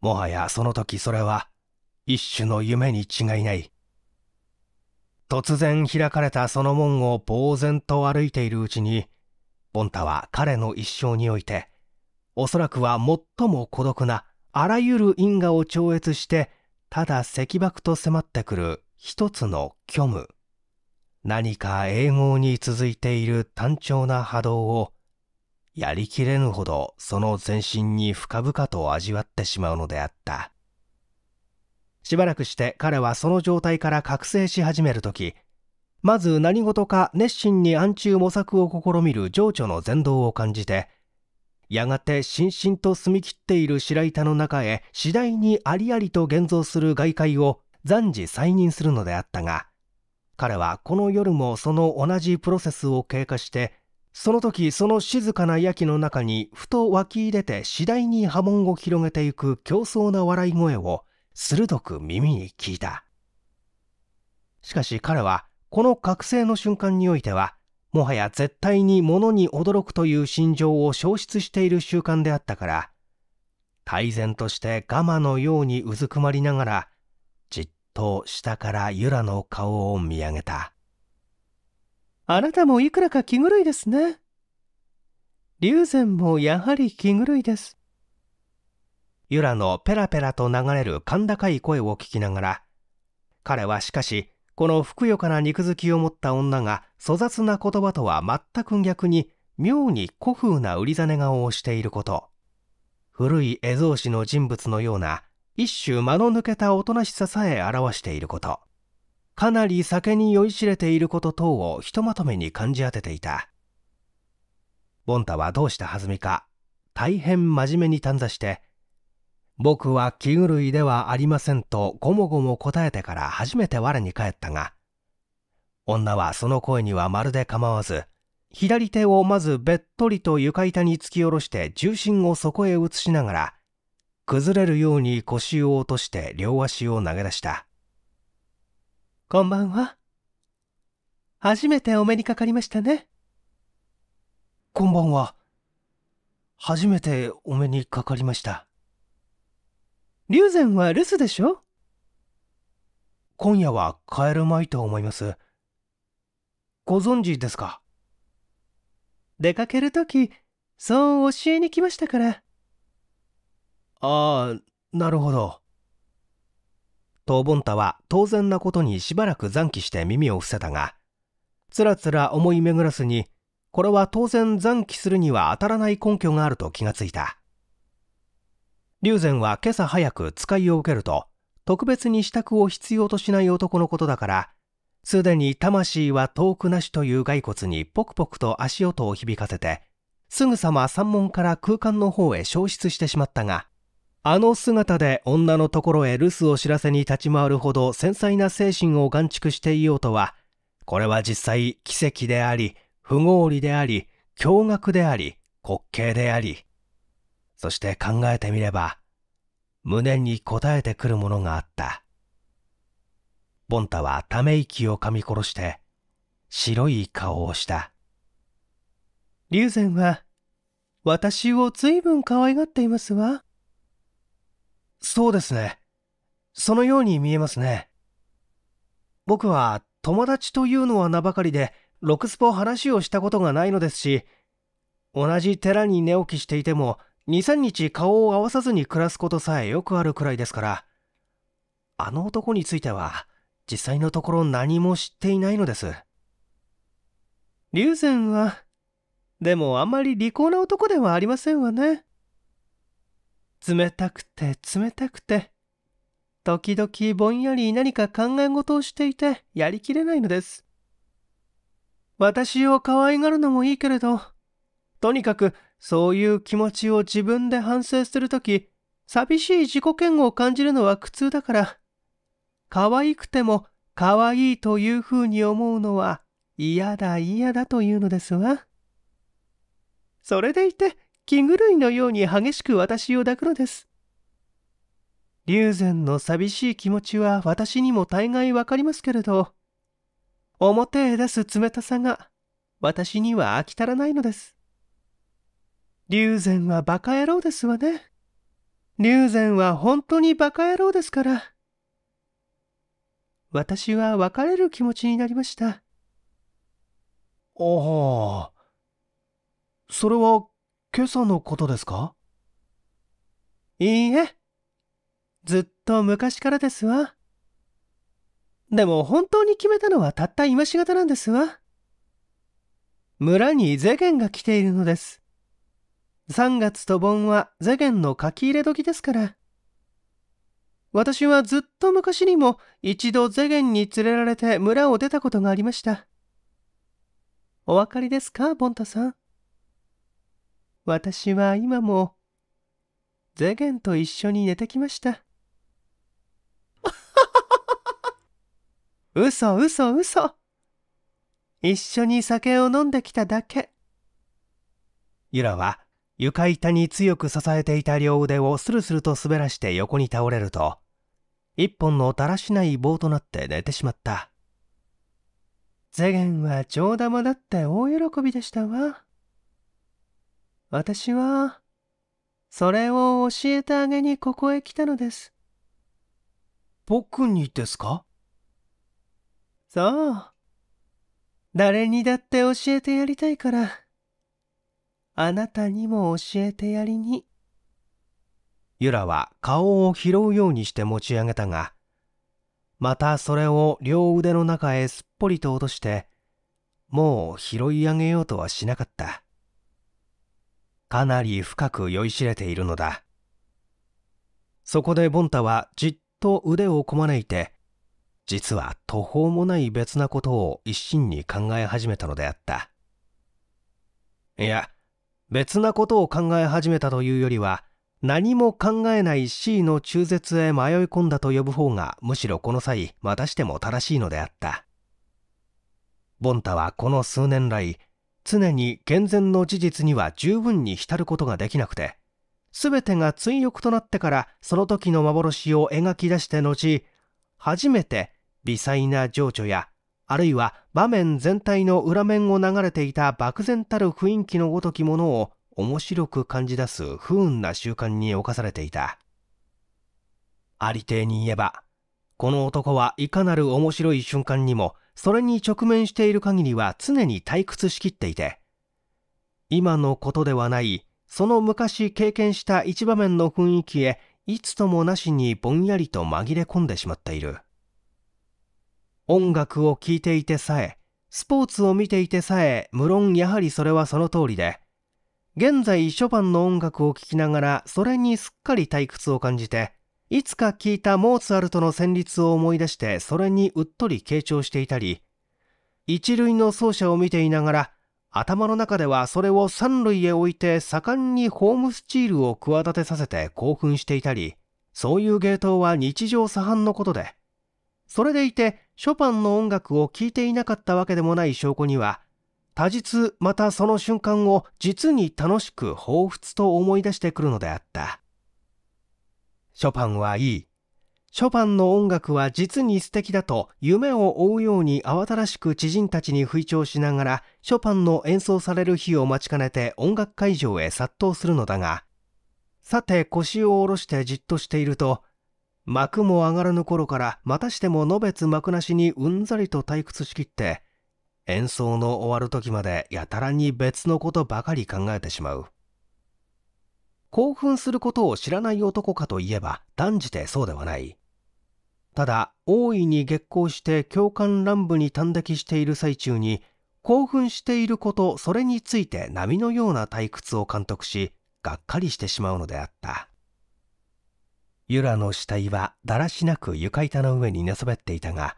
もはやその時それは一種の夢に違いない。突然開かれたその門を呆然と歩いているうちに、ボンタは彼の一生において、おそらくは最も孤独なあらゆる因果を超越してただ石爆と迫ってくる一つの虚無。何か英語に続いている単調な波動を、やりきれぬほどその全身に深々と味わってしまうのであった。しばらくして彼はその状態から覚醒し始める時。まず何事か熱心に暗中模索を試みる情緒の全動を感じて、やがてしんしんと澄み切っている白板の中へ次第にありありと現像する外界を暫時再任するのであったが彼はこの夜もその同じプロセスを経過してその時その静かなやきの中にふと湧き入れて次第に波紋を広げていく競争な笑い声を鋭く耳に聞いたしかし彼はこの覚醒の瞬間においてはもはや絶対に物に驚くという心情を消失している習慣であったから泰然としてガマのようにうずくまりながらじっと下からユラの顔を見上げたあなたもいくらか気狂いですね龍禅もやはり気狂いです由良のペラペラと流れる甲高い声を聞きながら彼はしかしこのふくよかな肉付きを持った女が粗雑な言葉とは全く逆に妙に古風な売りざね顔をしていること古い絵蔵師の人物のような一種間の抜けたおとなしささえ表していることかなり酒に酔いしれていること等をひとまとめに感じ当てていたボンタはどうしたはずみか大変真面目に探査して僕は器具類ではありませんとごもごも答えてから初めて我に返ったが女はその声にはまるで構わず左手をまずべっとりと床板に突き下ろして重心をそこへ移しながら崩れるように腰を落として両足を投げ出したこんばんは初めてお目にかかりましたねこんばんは初めてお目にかかりました龍禅は留守でしょ今夜は帰るまいと思います。ご存知ですか出かけるとき、そう教えに来ましたから。ああ、なるほど。トーボンタは当然なことにしばらく残機して耳を伏せたが、つらつら思い巡らすに、これは当然残機するには当たらない根拠があると気がついた。龍禅は今朝早く使いを受けると、特別に支度を必要としない男のことだから、すでに魂は遠くなしという骸骨にポクポクと足音を響かせて、すぐさま山門から空間の方へ消失してしまったが、あの姿で女のところへ留守を知らせに立ち回るほど繊細な精神を眼蓄していようとは、これは実際奇跡であり、不合理であり、驚愕であり、滑稽であり、そして考えてみれば、胸に応えてくるものがあった。ボンタはため息を噛み殺して、白い顔をした。竜禅は、私を随分可愛がっていますわ。そうですね。そのように見えますね。僕は友達というのは名ばかりで、ロクスポ話をしたことがないのですし、同じ寺に寝起きしていても、23日顔を合わさずに暮らすことさえよくあるくらいですからあの男については実際のところ何も知っていないのです龍禅はでもあんまり利口な男ではありませんわね冷たくて冷たくて時々ぼんやり何か考え事をしていてやりきれないのです私を可愛がるのもいいけれどとにかくそういう気持ちを自分で反省するとき、寂しい自己嫌悪を感じるのは苦痛だから、可愛くても可愛いというふうに思うのは嫌だ嫌だというのですわ。それでいて、気狂いのように激しく私を抱くのです。龍禅の寂しい気持ちは私にも大概わかりますけれど、表へ出す冷たさが私には飽き足らないのです。龍禅はバカ野郎ですわね。龍禅は本当にバカ野郎ですから。私は別れる気持ちになりました。ああ。それは今朝のことですかいいえ。ずっと昔からですわ。でも本当に決めたのはたった今しがたなんですわ。村に世間が来ているのです。3月と盆は世間の書き入れ時ですから。私はずっと昔にも一度世間に連れられて村を出たことがありました。お分かりですか、ボンタさん。私は今も、ゼゲンと一緒に寝てきました。嘘嘘嘘。一緒に酒を飲んできただけ。ユラは床板に強く支えていた両腕をスルスルと滑らして横に倒れると一本のだらしない棒となって寝てしまったゼゲンは上玉だって大喜びでしたわ私はそれを教えてあげにここへ来たのです僕にですかそう誰にだって教えてやりたいから。あなたにも教えてやりに。ユラは顔を拾うようにして持ち上げたが、またそれを両腕の中へすっぽりと落として、もう拾い上げようとはしなかった。かなり深く酔いしれているのだ。そこでボンタはじっと腕をこまねいて、実は途方もない別なことを一心に考え始めたのであった。いや、別なことを考え始めたというよりは何も考えない C の中絶へ迷い込んだと呼ぶ方がむしろこの際またしても正しいのであったボンタはこの数年来常に健全の事実には十分に浸ることができなくて全てが追憶となってからその時の幻を描き出して後初めて微細な情緒やあるいは場面全体の裏面を流れていた漠然たる雰囲気のごときものを面白く感じ出す不運な習慣に侵されていたありていに言えばこの男はいかなる面白い瞬間にもそれに直面している限りは常に退屈しきっていて今のことではないその昔経験した一場面の雰囲気へいつともなしにぼんやりと紛れ込んでしまっている。音楽を聴いていてさえ、スポーツを見ていてさえ、無論やはりそれはその通りで、現在ショパンの音楽を聴きながら、それにすっかり退屈を感じて、いつか聴いたモーツァルトの旋律を思い出して、それにうっとり傾聴していたり、一類の奏者を見ていながら、頭の中ではそれを三類へ置いて盛んにホームスチールを企てさせて興奮していたり、そういう芸当は日常茶飯のことで、それでいてショパンの音楽を聴いていなかったわけでもない証拠には、多日またその瞬間を実に楽しく彷彿と思い出してくるのであった。ショパンはいい。ショパンの音楽は実に素敵だと夢を追うように慌ただしく知人たちに吹聴しながらショパンの演奏される日を待ちかねて音楽会場へ殺到するのだが、さて腰を下ろしてじっとしていると幕も上がらぬ頃からまたしてものべつ幕なしにうんざりと退屈しきって演奏の終わる時までやたらに別のことばかり考えてしまう興奮することを知らない男かといえば断じてそうではないただ大いに激高して共感乱舞に端的している最中に興奮していることそれについて波のような退屈を監督しがっかりしてしまうのであったユラの死体はだらしなく床板の上に寝そべっていたが、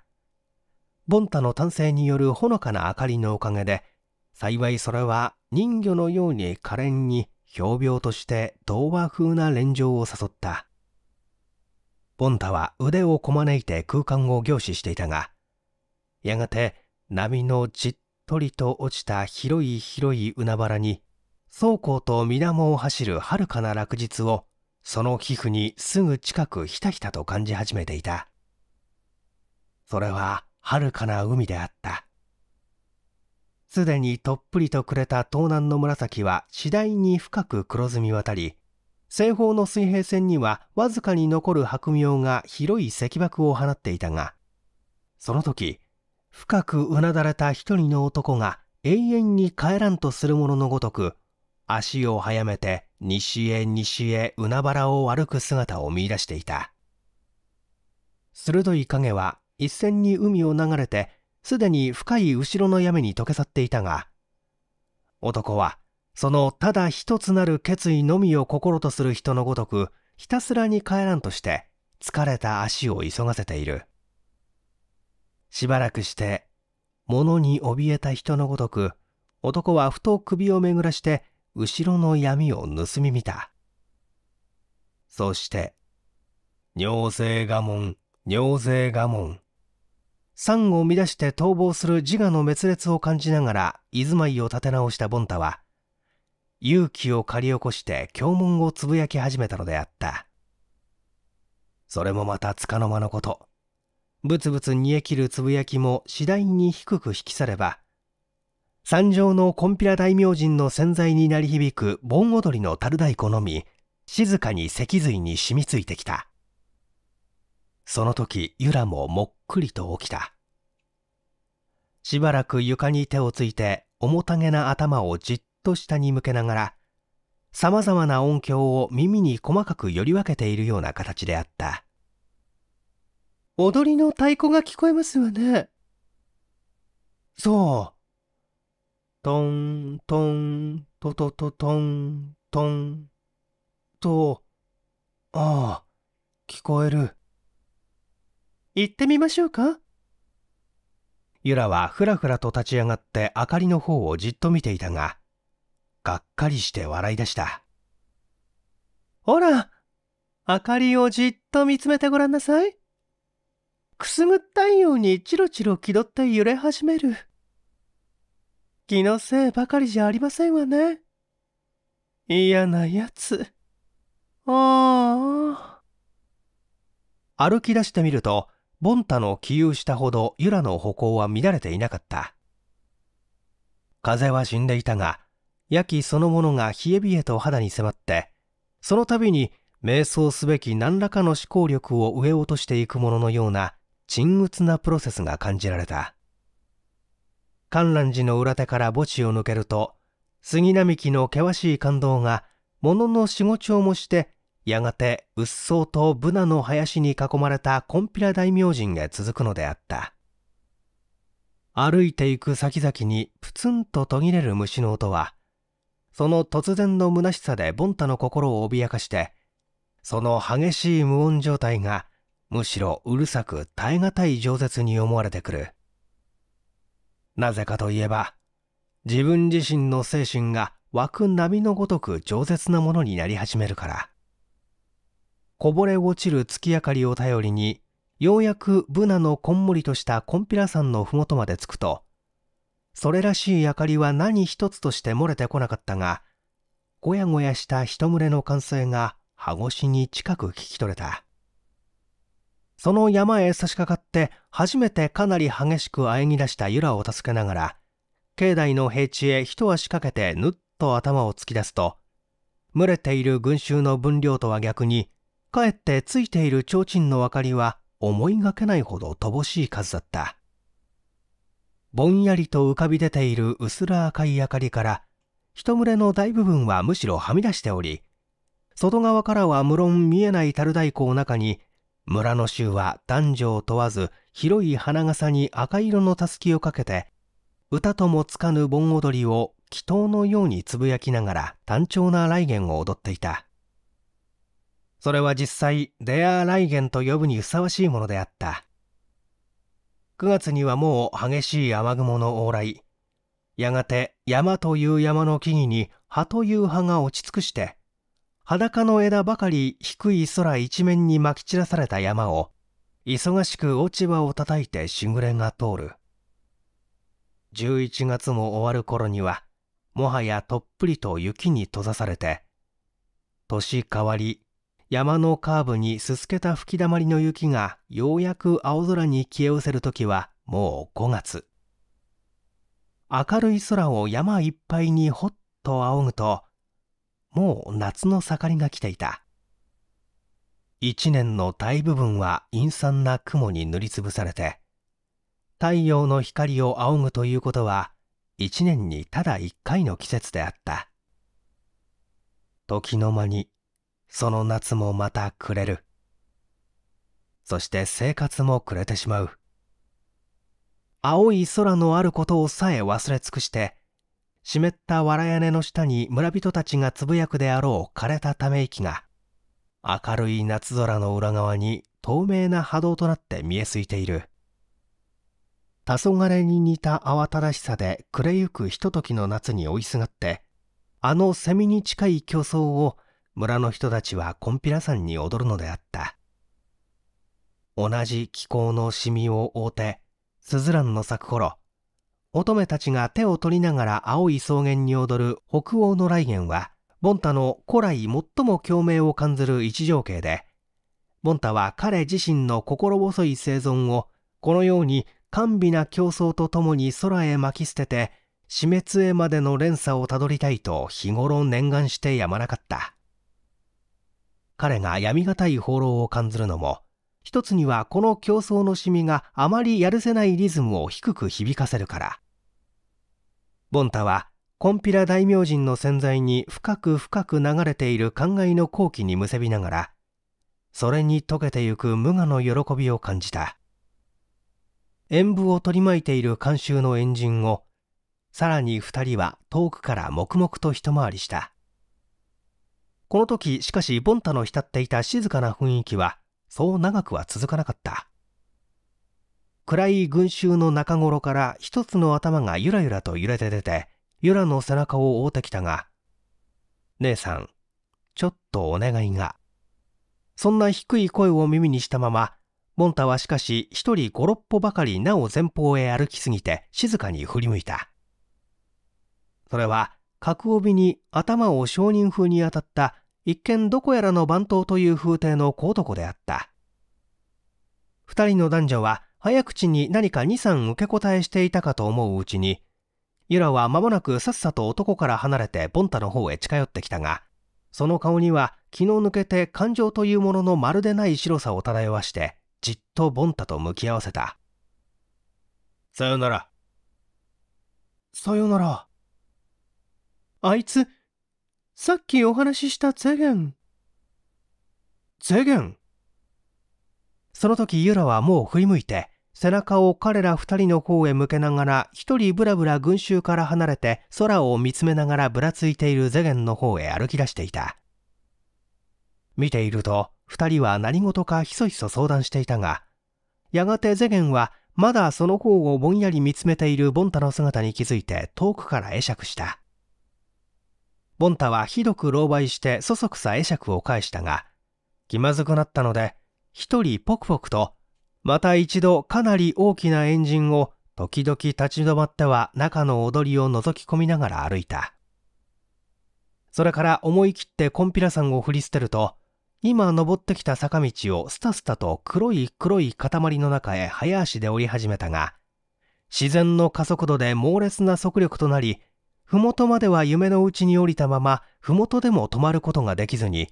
ボンタの単性によるほのかな明かりのおかげで、幸いそれは人魚のように可憐に表病として童話風な連城を誘った。ボンタは腕をこまねいて空間を凝視していたが、やがて波のじっとりと落ちた広い広い海原に、倉庫と水面を走る遥かな落日をその皮膚にすぐ近くひたひたと感じ始めていたそれは遥かな海であったすでにとっぷりとくれた東南の紫は次第に深く黒ずみ渡り西方の水平線にはわずかに残る白明が広い石爆を放っていたがその時深くうなだれた一人の男が永遠に帰らんとするもののごとく足を早めて西へ西へ海原を歩く姿を見出していた鋭い影は一線に海を流れてすでに深い後ろの闇に溶け去っていたが男はそのただ一つなる決意のみを心とする人のごとくひたすらに帰らんとして疲れた足を急がせているしばらくして物に怯えた人のごとく男はふと首を巡らして後ろの闇を盗み見た。そして、尿性我門、尿性我門。三を乱して逃亡する自我の滅裂を感じながら、居住まいを立て直したボンタは、勇気を借り起こして教文をつぶやき始めたのであった。それもまたつかの間のこと。ぶつぶつ煮え切るつぶやきも次第に低く引き去れば、山上のコンピラ大明神の洗剤に鳴り響く盆踊りの樽太鼓のみ静かに脊髄に染みついてきたその時由良ももっくりと起きたしばらく床に手をついて重たげな頭をじっと下に向けながらさまざまな音響を耳に細かくより分けているような形であった踊りの太鼓が聞こえますわねそうトントントトトトントンとああ聞こえる行ってみましょうかゆらはふらふらと立ち上がって明かりの方をじっと見ていたががっかりして笑い出したほら明かりをじっと見つめてごらんなさいくすぐったいようにチロチロ気取って揺れ始める。気のせいばかりじゃありませんわね。嫌なやつ。ああ。歩き出してみると、ボンタの起憂したほどユラの歩行は乱れていなかった。風は死んでいたが、夜きそのものが冷え冷えと肌に迫って、その度に瞑想すべき何らかの思考力を植え落としていくもののような、沈鬱なプロセスが感じられた。観覧寺の裏手から墓地を抜けると杉並木の険しい感動がものの四五丁もしてやがてうっそうとブナの林に囲まれたこんぴら大明神へ続くのであった歩いていく先々にプツンと途切れる虫の音はその突然の虚しさでボンタの心を脅かしてその激しい無音状態がむしろうるさく耐え難い饒舌に思われてくるなぜかといえば、自分自身の精神が湧く波のごとく饒舌なものになり始めるから。こぼれ落ちる月明かりを頼りに、ようやくブナのこんもりとしたコンピラ山の麓まで着くと、それらしい明かりは何一つとして漏れてこなかったが、ごやごやした一群れの歓声が、羽越しに近く聞き取れた。その山へ差し掛かって初めてかなり激しく喘ぎ出した由良を助けながら境内の平地へ一足かけてぬっと頭を突き出すと群れている群衆の分量とは逆にかえってついている提灯の明かりは思いがけないほど乏しい数だったぼんやりと浮かび出ている薄ら赤い明かりから人群れの大部分はむしろはみ出しており外側からは無論見えない樽太鼓を中に村の衆は男女を問わず広い花笠に赤色のたすきをかけて歌ともつかぬ盆踊りを祈祷のようにつぶやきながら単調な来源を踊っていたそれは実際デアー来源と呼ぶにふさわしいものであった9月にはもう激しい雨雲の往来やがて山という山の木々に葉という葉が落ち尽くして裸の枝ばかり低い空一面にまき散らされた山を忙しく落ち葉を叩いてしぐれが通る11月も終わる頃にはもはやとっぷりと雪に閉ざされて年変わり山のカーブにすすけた吹きだまりの雪がようやく青空に消え失せる時はもう5月明るい空を山いっぱいにほっと仰ぐともう夏の盛りが来ていた一年の大部分は陰惨な雲に塗りつぶされて太陽の光を仰ぐということは一年にただ一回の季節であった時の間にその夏もまた暮れるそして生活も暮れてしまう青い空のあることをさえ忘れ尽くして湿った藁屋根の下に村人たちがつぶやくであろう枯れたため息が明るい夏空の裏側に透明な波動となって見えすいている黄昏に似た慌ただしさで暮れゆくひとときの夏に追いすがってあのセミに近い競争を村の人たちはこんぴらさんに踊るのであった同じ気候のシミを覆うてスズランの咲く頃乙女たちが手を取りながら青い草原に踊る北欧の来源は、ボンタの古来最も共鳴を感ずる一情景で、ボンタは彼自身の心細い生存を、このように甘美な競争とともに空へ巻き捨てて、死滅へまでの連鎖をたどりたいと日頃念願してやまなかった。彼が闇がたい放浪を感ずるのも、一つにはこの競争のシミがあまりやるせないリズムを低く響かせるからボンタはコンピラ大明神の潜在に深く深く流れている感慨の好機にむせびながらそれに溶けてゆく無我の喜びを感じた演舞を取り巻いている観衆の円陣をさらに2人は遠くから黙々と一回りしたこの時しかしボンタの浸っていた静かな雰囲気はそう長くは続かなかった暗い群衆の中頃から一つの頭がゆらゆらと揺れて出てゆらの背中を覆ってきたが姉さんちょっとお願いがそんな低い声を耳にしたままモンタはしかし一人五六歩ばかりなお前方へ歩きすぎて静かに振り向いたそれは角帯に頭を承人風に当たった一見どこやらの番頭という風体の小男であった2人の男女は早口に何か23受け答えしていたかと思ううちにユラは間もなくさっさと男から離れてボンタの方へ近寄ってきたがその顔には気の抜けて感情というもののまるでない白さを漂わしてじっとボンタと向き合わせたさよならさよならあいつさっきお話ししたゼゲン。ゼゲンその時ユラはもう振り向いて、背中を彼ら二人の方へ向けながら、一人ぶらぶら群衆から離れて、空を見つめながらぶらついているゼゲンの方へ歩き出していた。見ていると、二人は何事かひそひそ相談していたが、やがてゼゲンは、まだその方をぼんやり見つめているボンタの姿に気づいて遠くから会釈した。ボンタはひどく狼狽してそそくさ会釈を返したが、気まずくなったので、一人ポクポクと、また一度かなり大きなエンジンを時々立ち止まっては中の踊りを覗き込みながら歩いた。それから思い切ってコンピラんを振り捨てると、今登ってきた坂道をスタスタと黒い黒い塊の中へ早足で降り始めたが、自然の加速度で猛烈な速力となり、麓までは夢のうちに降りたまま、麓でも止まることができずに、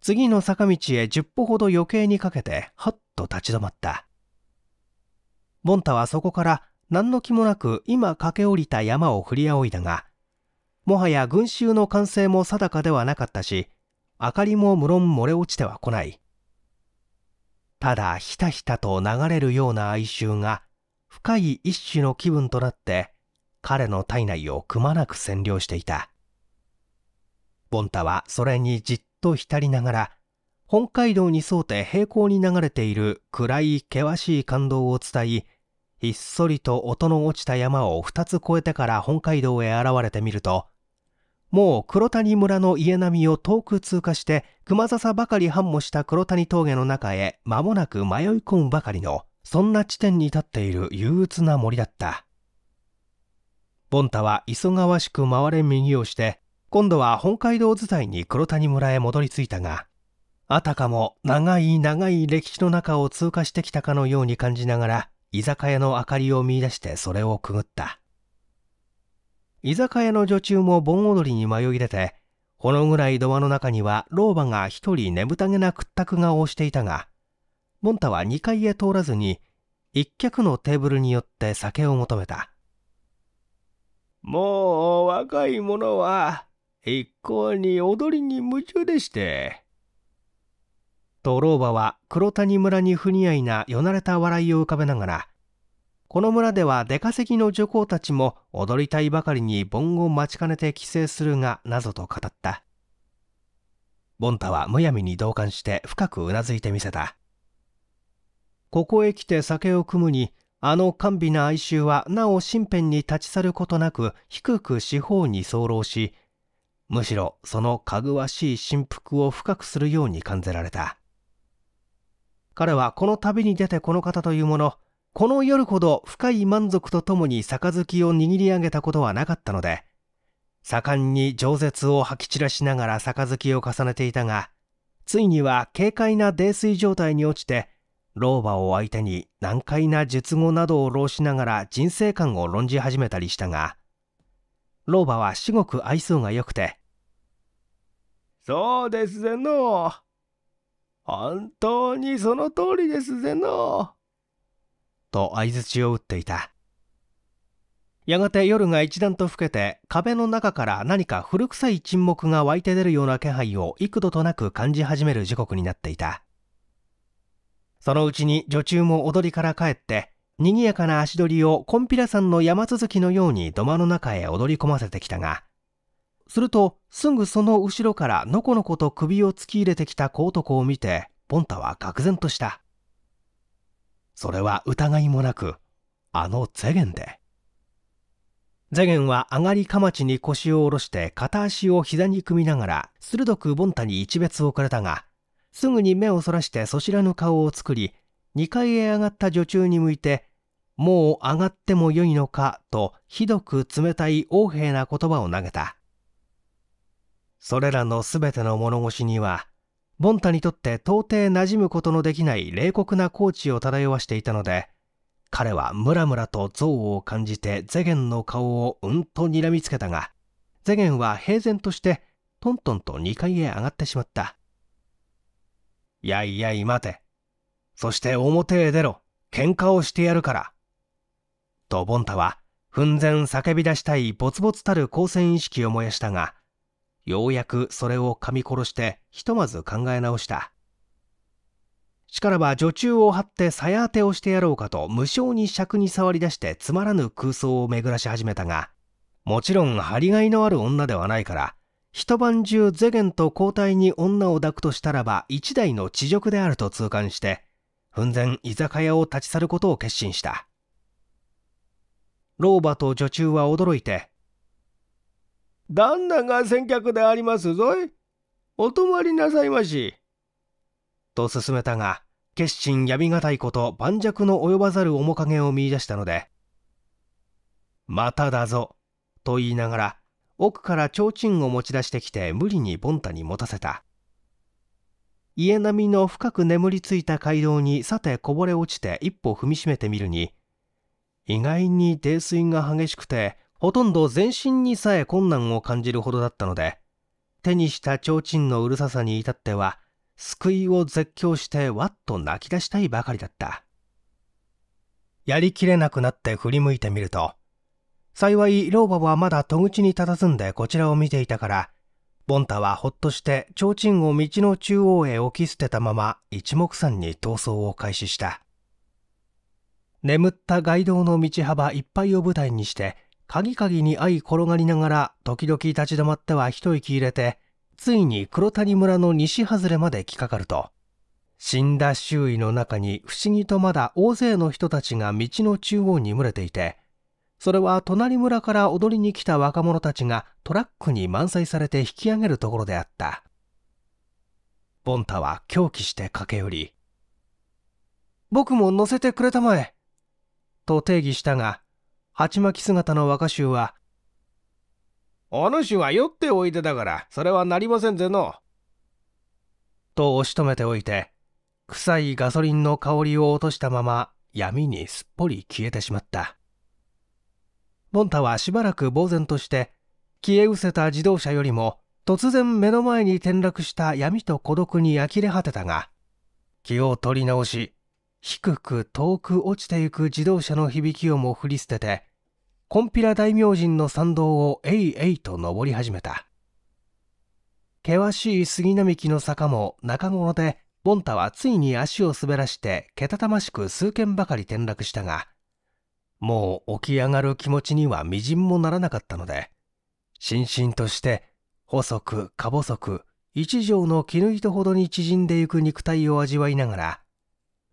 次の坂道へ10歩ほど余計にかけて、はっと立ち止まった。ボンタはそこから何の気もなく今駆け下りた山を振り仰いだが、もはや群衆の完成も定かではなかったし、明かりも無論漏れ落ちてはこない。ただひたひたと流れるような哀愁が、深い一種の気分となって彼の体内をくまなく占領していたボンタはそれにじっと浸りながら本海道に沿うて平行に流れている暗い険しい感動を伝いひっそりと音の落ちた山を2つ越えてから本海道へ現れてみるともう黒谷村の家並みを遠く通過して熊笹ばかり繁茂した黒谷峠の中へ間もなく迷い込むばかりのそんな地点に立っている憂鬱な森だったボンタは急がわしく回れ右をして今度は本街道伝いに黒谷村へ戻り着いたがあたかも長い長い歴史の中を通過してきたかのように感じながら居酒屋の明かりを見出してそれをくぐった居酒屋の女中も盆踊りに迷い出てこのぐらいドアの中には老婆が一人眠たげな屈託顔をしていたがボンタは2階へ通らずに一脚のテーブルによって酒を求めたもう若い者は一向に踊りに夢中でして。と老婆は黒谷村に不似合いなよなれた笑いを浮かべながら、この村では出稼ぎの女工たちも踊りたいばかりに盆を待ちかねて帰省するがなどと語った。ボンタはむやみに同感して深くうなずいてみせた。ここへ来て酒を汲むにあの甘美な哀愁はなお身辺に立ち去ることなく低く四方に候し、むしろそのかぐわしい振幅を深くするように感じられた。彼はこの旅に出てこの方というもの、この夜ほど深い満足とともに杯を握り上げたことはなかったので、盛んに饒舌を吐き散らしながら杯を重ねていたが、ついには軽快な泥酔状態に落ちて、老婆を相手に難解な術語などを浪しながら人生観を論じ始めたりしたが老婆は至極愛想が良くて「そうですぜの本当にその通りですぜの」と相づちを打っていたやがて夜が一段と更けて壁の中から何か古臭い沈黙が湧いて出るような気配を幾度となく感じ始める時刻になっていたそのうちに女中も踊りから帰って、賑やかな足取りをコンピラさんの山続きのように土間の中へ踊り込ませてきたが、すると、すぐその後ろからのこのこと首を突き入れてきた小男を見て、ポンタは愕然とした。それは疑いもなく、あのゼゲンで。ゼゲンは上がりかまちに腰を下ろして片足を膝に組みながら、鋭くボンタに一別をくれたが、すぐに目をそらしてそちらの顔を作り2階へ上がった女中に向いて「もう上がってもよいのか」とひどく冷たい横柄な言葉を投げたそれらの全ての物腰にはボンタにとって到底馴染むことのできない冷酷なコーチを漂わしていたので彼はムラムラと憎悪を感じてゼゲンの顔をうんと睨みつけたがゼゲンは平然としてトントンと2階へ上がってしまったいやいやい待て。そして表へ出ろ。喧嘩をしてやるから。とボンタは、奮然叫び出したい没つたる好戦意識を燃やしたが、ようやくそれを噛み殺して、ひとまず考え直した。しからば女中を張って鞘当てをしてやろうかと無性に尺に触り出してつまらぬ空想を巡らし始めたが、もちろん張りがいのある女ではないから、一晩中ゼゲンと交代に女を抱くとしたらば一代の地辱であると痛感して奮然居酒屋を立ち去ることを決心した老婆と女中は驚いて「旦那が先客でありますぞいお泊まりなさいまし」と勧めたが決心やみがたいこと盤石の及ばざる面影を見いだしたので「まただぞ」と言いながら奥から提灯を持ち出してきて無理にボンタに持たせた家並みの深く眠りついた街道にさてこぼれ落ちて一歩踏みしめてみるに意外に泥酔が激しくてほとんど全身にさえ困難を感じるほどだったので手にした提灯のうるささに至っては救いを絶叫してわっと泣き出したいばかりだったやりきれなくなって振り向いてみると幸い老婆はまだ戸口に佇んでこちらを見ていたからボンタはほっとして提灯を道の中央へ置き捨てたまま一目散に逃走を開始した眠った街道の道幅いっぱいを舞台にしてカギに相転がりながら時々立ち止まっては一息入れてついに黒谷村の西外れまで来かかると死んだ周囲の中に不思議とまだ大勢の人たちが道の中央に群れていてそれは隣村から踊りに来た若者たちがトラックに満載されて引き上げるところであったボンタは狂気して駆け寄り僕も乗せてくれたまえと定義したが鉢巻き姿の若衆はお主は酔っておいでだからそれはなりませんぜのと押し止めておいて臭いガソリンの香りを落としたまま闇にすっぽり消えてしまったボンタはしばらく呆然として消え失せた自動車よりも突然目の前に転落した闇と孤独に呆れ果てたが気を取り直し低く遠く落ちていく自動車の響きをも振り捨ててコンピラ大明神の参道をえいえいと登り始めた険しい杉並木の坂も中頃でボンタはついに足を滑らしてけたたましく数軒ばかり転落したがもう起き上がる気持ちにはみじんもならなかったので、しんしんとして、細く、か細く、一畳の絹糸ほどに縮んでいく肉体を味わいながら、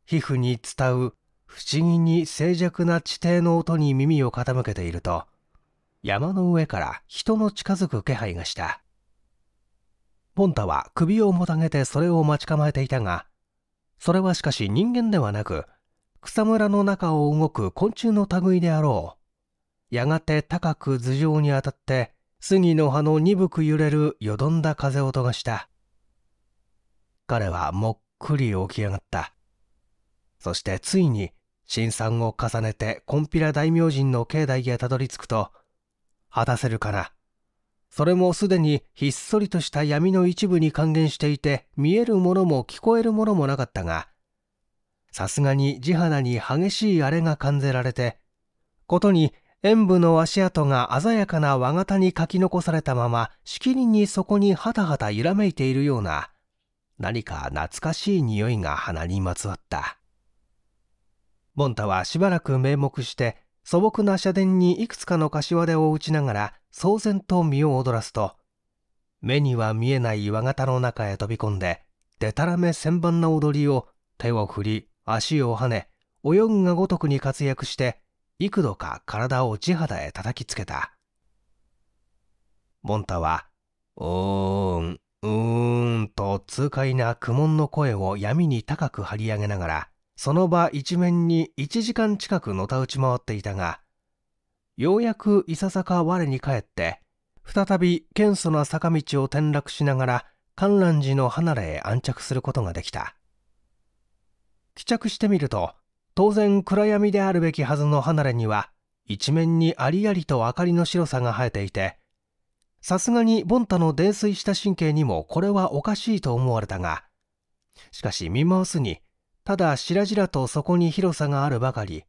皮膚に伝う不思議に静寂な地底の音に耳を傾けていると、山の上から人の近づく気配がした。ポンタは首をもたげてそれを待ち構えていたが、それはしかし人間ではなく、草むらの中を動く昆虫の類であろう。やがて高く頭上に当たって、杉の葉の鈍く揺れるよどんだ風音がした。彼はもっくり起き上がった。そしてついに、新参を重ねてコンピラ大名人の境内へたどり着くと、果たせるかな。それもすでにひっそりとした闇の一部に還元していて、見えるものも聞こえるものもなかったが、さすがに地肌に激しい荒れが感じられて、ことに演武の足跡が鮮やかな和型に書き残されたまま、しきりにそこにはたはた揺らめいているような、何か懐かしい匂いが鼻にまつわった。ボンタはしばらく名目して、素朴な社殿にいくつかの柏手を打ちながら、騒然と身を躍らすと、目には見えない和型の中へ飛び込んで、でたらめ旋盤な踊りを手を振り、足を跳ね、泳ぐがごとくに活躍して、幾度か体を地肌へ叩きつけた。モンタは、おーん、うーんと痛快な苦悶の声を闇に高く張り上げながら、その場一面に1時間近くのたうち回っていたが、ようやくいささか我に返って、再び謙素な坂道を転落しながら、観覧寺の離れへ安着することができた。帰着してみると当然暗闇であるべきはずの離れには一面にありありと明かりの白さが生えていてさすがにボンタの泥酔した神経にもこれはおかしいと思われたがしかし見回すにただしらじらとそこに広さがあるばかり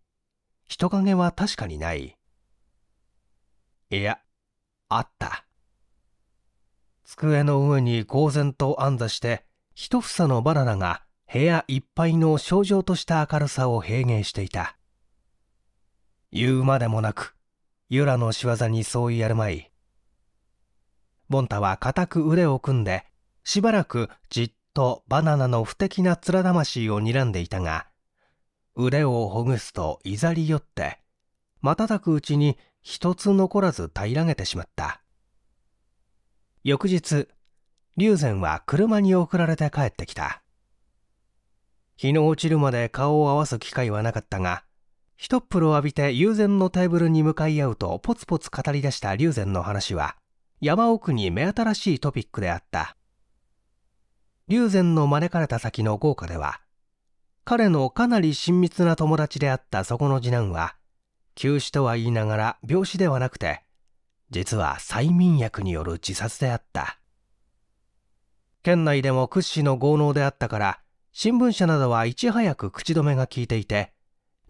人影は確かにないいやあった机の上に公然と安座して一房のバナナが部屋いっぱいの症状とした明るさを平減していた言うまでもなくユラの仕業にそうやるまいボンタは固く腕を組んでしばらくじっとバナナの不敵な面魂を睨んでいたが腕をほぐすといざり寄って瞬くうちに一つ残らず平らげてしまった翌日龍禅は車に送られて帰ってきた日の落ちるまで顔を合わす機会はなかったが、一っ風呂浴びて友禅のテーブルに向かい合うとポツポツ語り出した龍禅の話は、山奥に目新しいトピックであった。龍禅の招かれた先の豪華では、彼のかなり親密な友達であったそこの次男は、急死とは言いながら病死ではなくて、実は催眠薬による自殺であった。県内でも屈指の豪農であったから、新聞社などはいち早く口止めが効いていて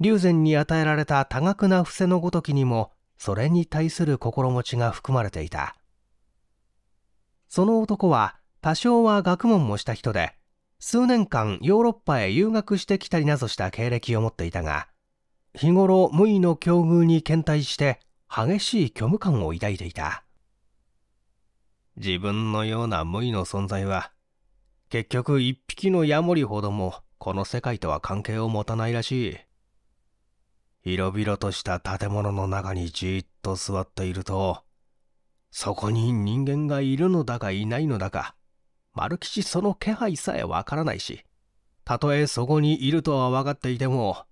竜禅に与えられた多額な伏せのごときにもそれに対する心持ちが含まれていたその男は多少は学問もした人で数年間ヨーロッパへ留学してきたりなどした経歴を持っていたが日頃無為の境遇に倦怠して激しい虚無感を抱いていた自分のような無為の存在は結局一匹のヤモリほどもこの世界とは関係を持たないらしい広々とした建物の中にじっと座っているとそこに人間がいるのだかいないのだか丸吉その気配さえわからないしたとえそこにいるとは分かっていても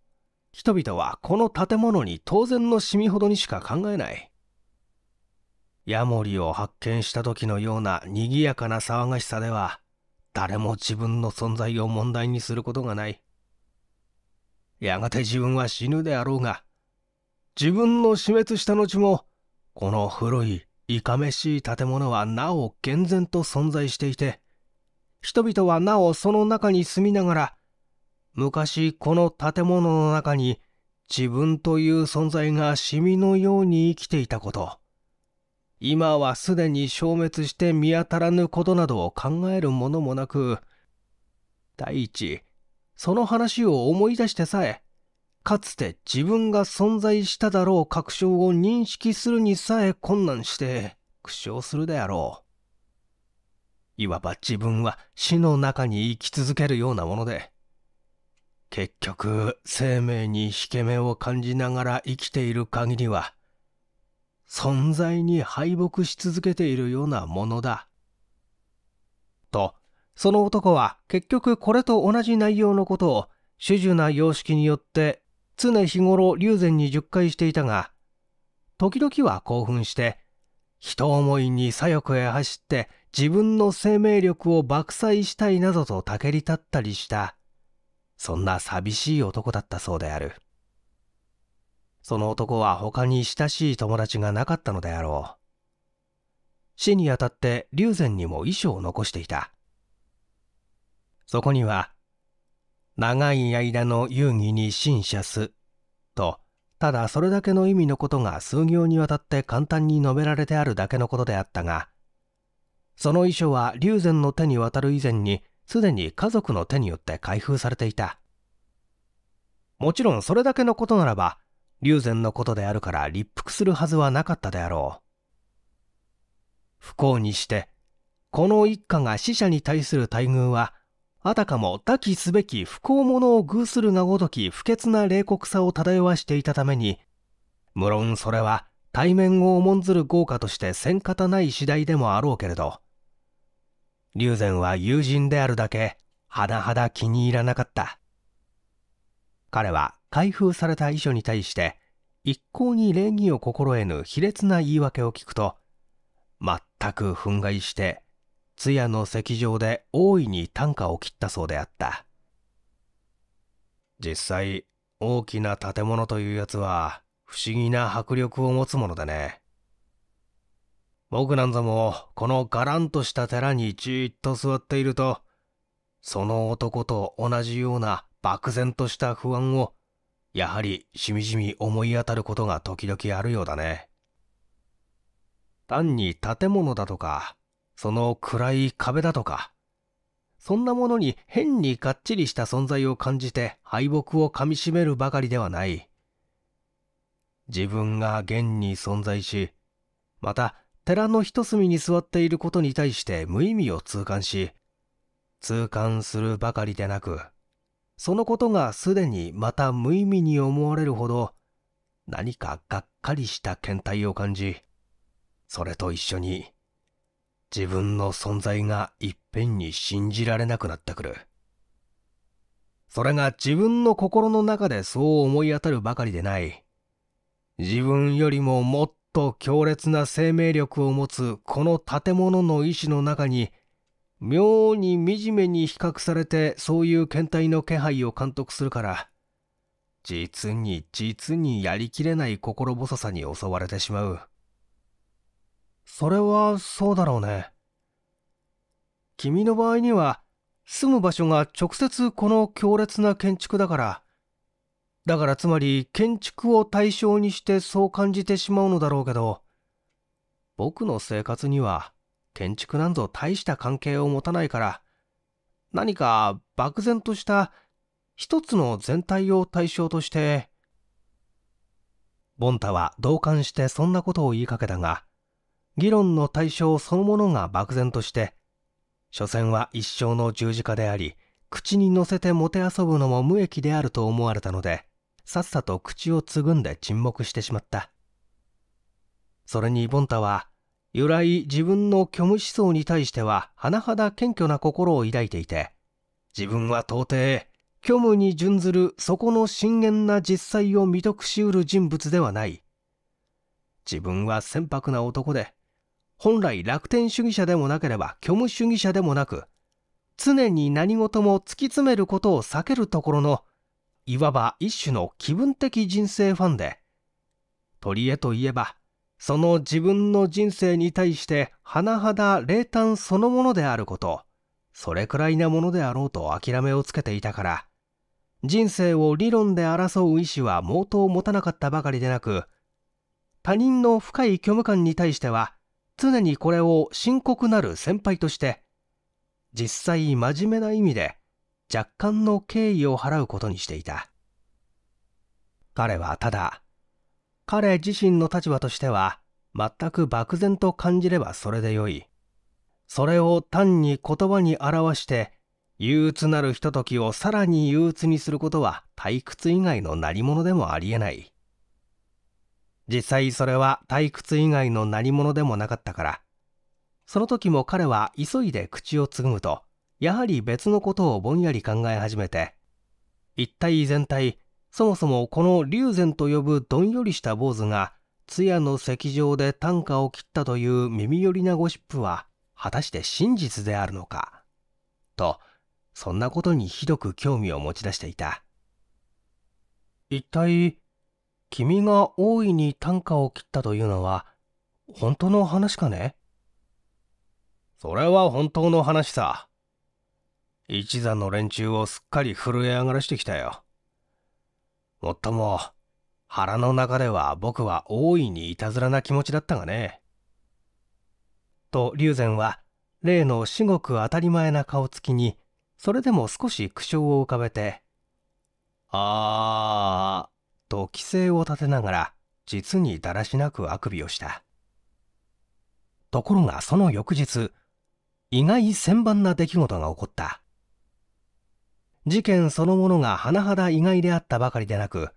人々はこの建物に当然の染みほどにしか考えないヤモリを発見した時のような賑やかな騒がしさでは誰も自分の存在を問題にすることがない。やがて自分は死ぬであろうが、自分の死滅した後も、この古い、いかめしい建物はなお健全と存在していて、人々はなおその中に住みながら、昔この建物の中に自分という存在がシミのように生きていたこと、今はすでに消滅して見当たらぬことなどを考えるものもなく第一その話を思い出してさえかつて自分が存在しただろう確証を認識するにさえ困難して苦笑するであろういわば自分は死の中に生き続けるようなもので結局生命に引け目を感じながら生きている限りは存在に敗北し続けているようなものだ。と、その男は結局これと同じ内容のことを主従な様式によって常日頃龍禅に熟回していたが、時々は興奮して、人思いに左翼へ走って自分の生命力を爆砕したいなどとたけり立ったりした、そんな寂しい男だったそうである。その男は他に親しい友達がなかったのであろう。死にあたって龍禅にも遺書を残していた。そこには、長い間の遊戯に信謝す、と、ただそれだけの意味のことが数行にわたって簡単に述べられてあるだけのことであったが、その遺書は龍禅の手に渡る以前に、すでに家族の手によって開封されていた。もちろんそれだけのことならば、竜禅のことであるから立腹するはずはなかったであろう。不幸にして、この一家が死者に対する待遇は、あたかも多岐すべき不幸者を偶するがごとき不潔な冷酷さを漂わしていたために、無論それは対面を重んずる豪華としてせん方ない次第でもあろうけれど、竜禅は友人であるだけ、甚だ気に入らなかった。彼は開封された遺書に対して一向に礼儀を心得ぬ卑劣な言い訳を聞くと全く憤慨して通夜の席上で大いに短歌を切ったそうであった実際大きな建物というやつは不思議な迫力を持つものでね僕なんぞもこのガランとした寺にじっと座っているとその男と同じような漠然とした不安をやはりしみじみ思い当たることが時々あるようだね。単に建物だとか、その暗い壁だとか、そんなものに変にがっちりした存在を感じて敗北をかみしめるばかりではない。自分が現に存在し、また寺の一隅に座っていることに対して無意味を痛感し、痛感するばかりでなく、そのことがすでにまた無意味に思われるほど何かがっかりした倦怠を感じそれと一緒に自分の存在がいっぺんに信じられなくなってくるそれが自分の心の中でそう思い当たるばかりでない自分よりももっと強烈な生命力を持つこの建物の意志の中に妙に惨めに比較されてそういう検体の気配を監督するから実に実にやりきれない心細さに襲われてしまうそれはそうだろうね君の場合には住む場所が直接この強烈な建築だからだからつまり建築を対象にしてそう感じてしまうのだろうけど僕の生活には建築なんぞ大した関係を持たないから、何か漠然とした一つの全体を対象として、ボンタは同感してそんなことを言いかけたが、議論の対象そのものが漠然として、所詮は一生の十字架であり、口に乗せてもてあそぶのも無益であると思われたので、さっさと口をつぐんで沈黙してしまった。それにボンタは、由来自分の虚無思想に対しては甚だ謙虚な心を抱いていて自分は到底虚無に準ずるそこの深遠な実際を未得しうる人物ではない自分は船舶な男で本来楽天主義者でもなければ虚無主義者でもなく常に何事も突き詰めることを避けるところのいわば一種の気分的人生ファンで鳥りといえばその自分の人生に対して甚だ冷淡そのものであること、それくらいなものであろうと諦めをつけていたから、人生を理論で争う意志は毛頭を持たなかったばかりでなく、他人の深い虚無感に対しては、常にこれを深刻なる先輩として、実際真面目な意味で若干の敬意を払うことにしていた。彼はただ、彼自身の立場としては全く漠然と感じればそれでよいそれを単に言葉に表して憂鬱なるひとときをさらに憂鬱にすることは退屈以外の何者でもありえない実際それは退屈以外の何者でもなかったからその時も彼は急いで口をつぐむとやはり別のことをぼんやり考え始めて一体全体そもそもこの龍禅と呼ぶどんよりした坊主が通夜の席上で短歌を切ったという耳寄りなゴシップは果たして真実であるのかとそんなことにひどく興味を持ち出していた一体君が大いに短歌を切ったというのは本当の話かねそれは本当の話さ一座の連中をすっかり震え上がらしてきたよもっとも、腹の中では僕は大いにいたずらな気持ちだったがね。と竜禅は例の至極当たり前な顔つきにそれでも少し苦笑を浮かべて「ああ、と規制を立てながら実にだらしなくあくびをしたところがその翌日意外千番な出来事が起こった事件そのものが甚だ意外であったばかりでなく、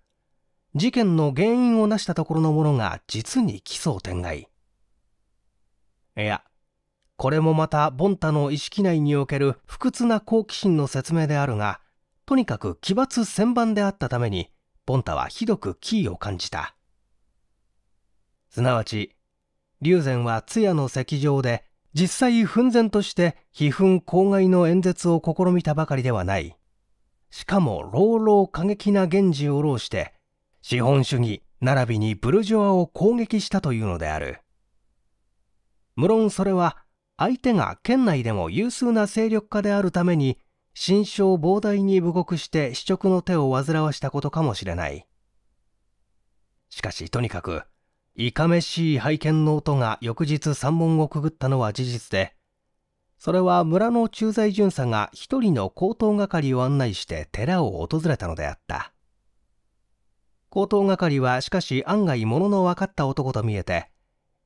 事件の原因を成したところのものが実に奇想天外。いや、これもまたボンタの意識内における不屈な好奇心の説明であるが、とにかく奇抜千番であったために、ボンタはひどくキーを感じた。すなわち、龍禅は通夜の席上で、実際奮然として、非憤公害の演説を試みたばかりではない。しかも朗々過激な源氏を弄して資本主義並びにブルジョアを攻撃したというのである無論それは相手が県内でも有数な勢力家であるために心象膨大に武国して死直の手を煩わしたことかもしれないしかしとにかくいかめしい拝見の音が翌日三門をくぐったのは事実でそれは村の駐在巡査が一人の高等係を案内して寺を訪れたのであった高等係はしかし案外物の分かった男と見えて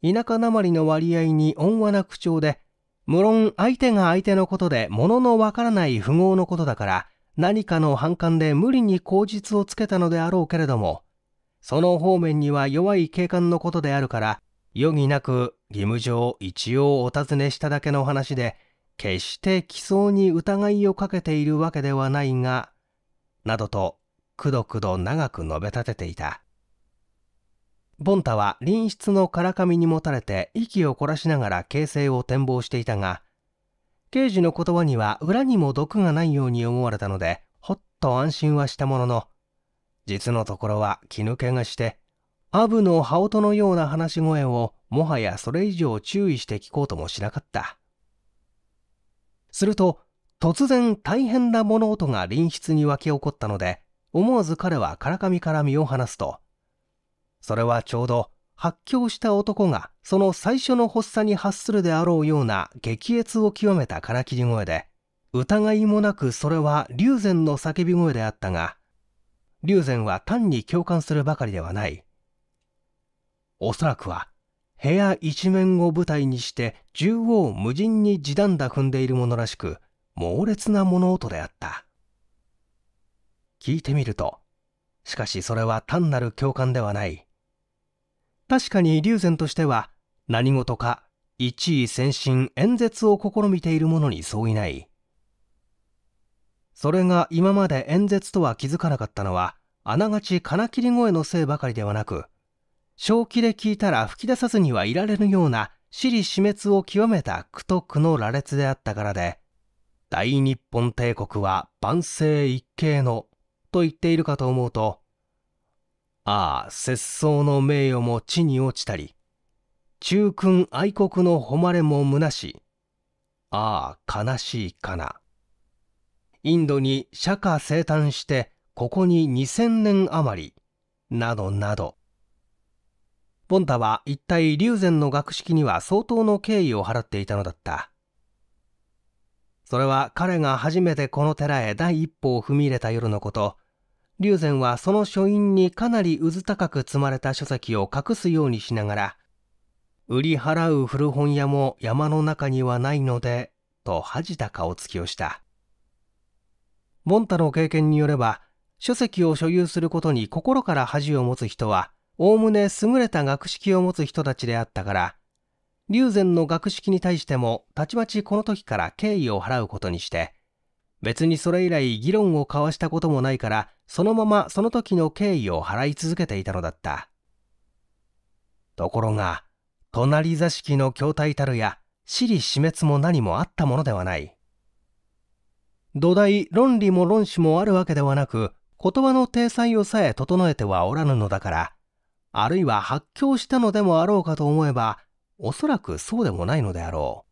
田舎なまりの割合に温和な口調で無論相手が相手のことで物の分からない富豪のことだから何かの反感で無理に口実をつけたのであろうけれどもその方面には弱い警官のことであるから余儀なく義務上一応お尋ねしただけの話で決して奇想に疑いをかけているわけではないが、などと、くどくど長く述べ立てていた。ボンタは隣室のからかみにもたれて息を凝らしながら形勢を展望していたが、刑事の言葉には裏にも毒がないように思われたので、ほっと安心はしたものの、実のところは気抜けがして、アブの羽音のような話し声をもはやそれ以上注意して聞こうともしなかった。すると突然大変な物音が隣室に湧き起こったので思わず彼はからかみから身を離すとそれはちょうど発狂した男がその最初の発作に発するであろうような激越を極めた金切り声で疑いもなくそれは龍禅の叫び声であったが龍禅は単に共感するばかりではないおそらくは部屋一面を舞台にして縦横無尽に地団打踏んでいるものらしく猛烈な物音であった聞いてみるとしかしそれは単なる共感ではない確かに龍禅としては何事か一位先進演説を試みているものに相違ないそれが今まで演説とは気づかなかったのはあながち金切り声のせいばかりではなく正気で聞いたら吹き出さずにはいられぬような私利死滅を極めた苦と苦の羅列であったからで、大日本帝国は万世一系のと言っているかと思うと、ああ、節操の名誉も地に落ちたり、中君愛国の誉れも虚し、ああ、悲しいかな。インドに釈迦生誕して、ここに2000年余り、などなど。ボンタは一体龍禅の学識には相当の敬意を払っていたのだったそれは彼が初めてこの寺へ第一歩を踏み入れた夜のこと龍禅はその書院にかなりうず高く積まれた書籍を隠すようにしながら売り払う古本屋も山の中にはないのでと恥じた顔つきをしたボンタの経験によれば書籍を所有することに心から恥を持つ人はおおむね優れた学識を持つ人たちであったから龍禅の学識に対してもたちまちこの時から敬意を払うことにして別にそれ以来議論を交わしたこともないからそのままその時の敬意を払い続けていたのだったところが隣座敷の筐体たるや私利死滅も何もあったものではない土台論理も論旨もあるわけではなく言葉の体裁をさえ整えてはおらぬのだからあるいは発狂したのでもあろうかと思えば、おそらくそうでもないのであろ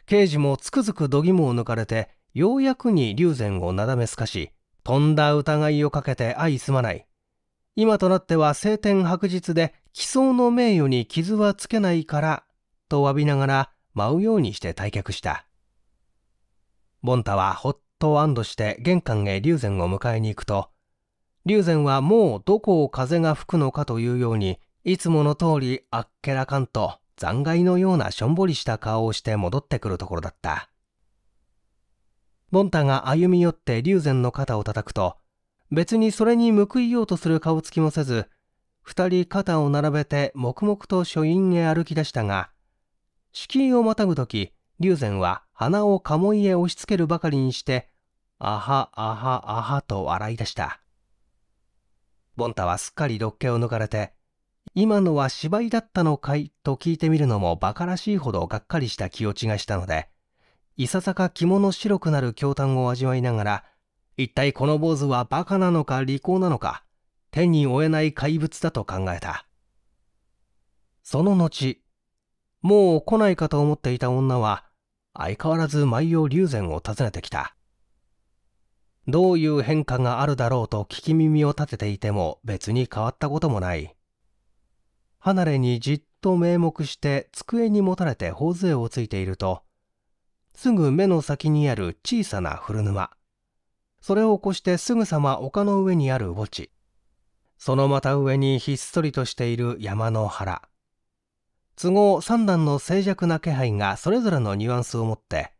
う。刑事もつくづく度肝を抜かれて、ようやくに龍禅をなだめすかし、とんだ疑いをかけて相すまない。今となっては晴天白日で、奇想の名誉に傷はつけないから、と詫びながら舞うようにして退却した。ボンタはほっと安堵して玄関へ龍禅を迎えに行くと、龍禅はもうどこを風が吹くのかというようにいつもの通りあっけらかんと残骸のようなしょんぼりした顔をして戻ってくるところだったボンタが歩み寄って龍禅の肩を叩くと別にそれに報いようとする顔つきもせず二人肩を並べて黙々と書院へ歩き出したが敷居をまたぐ時龍禅は鼻を鴨居へ押し付けるばかりにしてあはあはあはと笑い出したボンタはすっかりロッケを抜かれて、今のは芝居だったのかいと聞いてみるのも馬鹿らしいほどがっかりした気落ちがしたので、いささか着物白くなる驚嘆を味わいながら、一体この坊主は馬鹿なのか利口なのか、手に負えない怪物だと考えた。その後、もう来ないかと思っていた女は、相変わらず舞を龍禅を訪ねてきた。どういう変化があるだろうと聞き耳を立てていても別に変わったこともない。離れにじっと名目して机にもたれて頬杖をついていると、すぐ目の先にある小さな古沼。それを起こしてすぐさま丘の上にある墓地。そのまた上にひっそりとしている山の原。都合三段の静寂な気配がそれぞれのニュアンスを持って、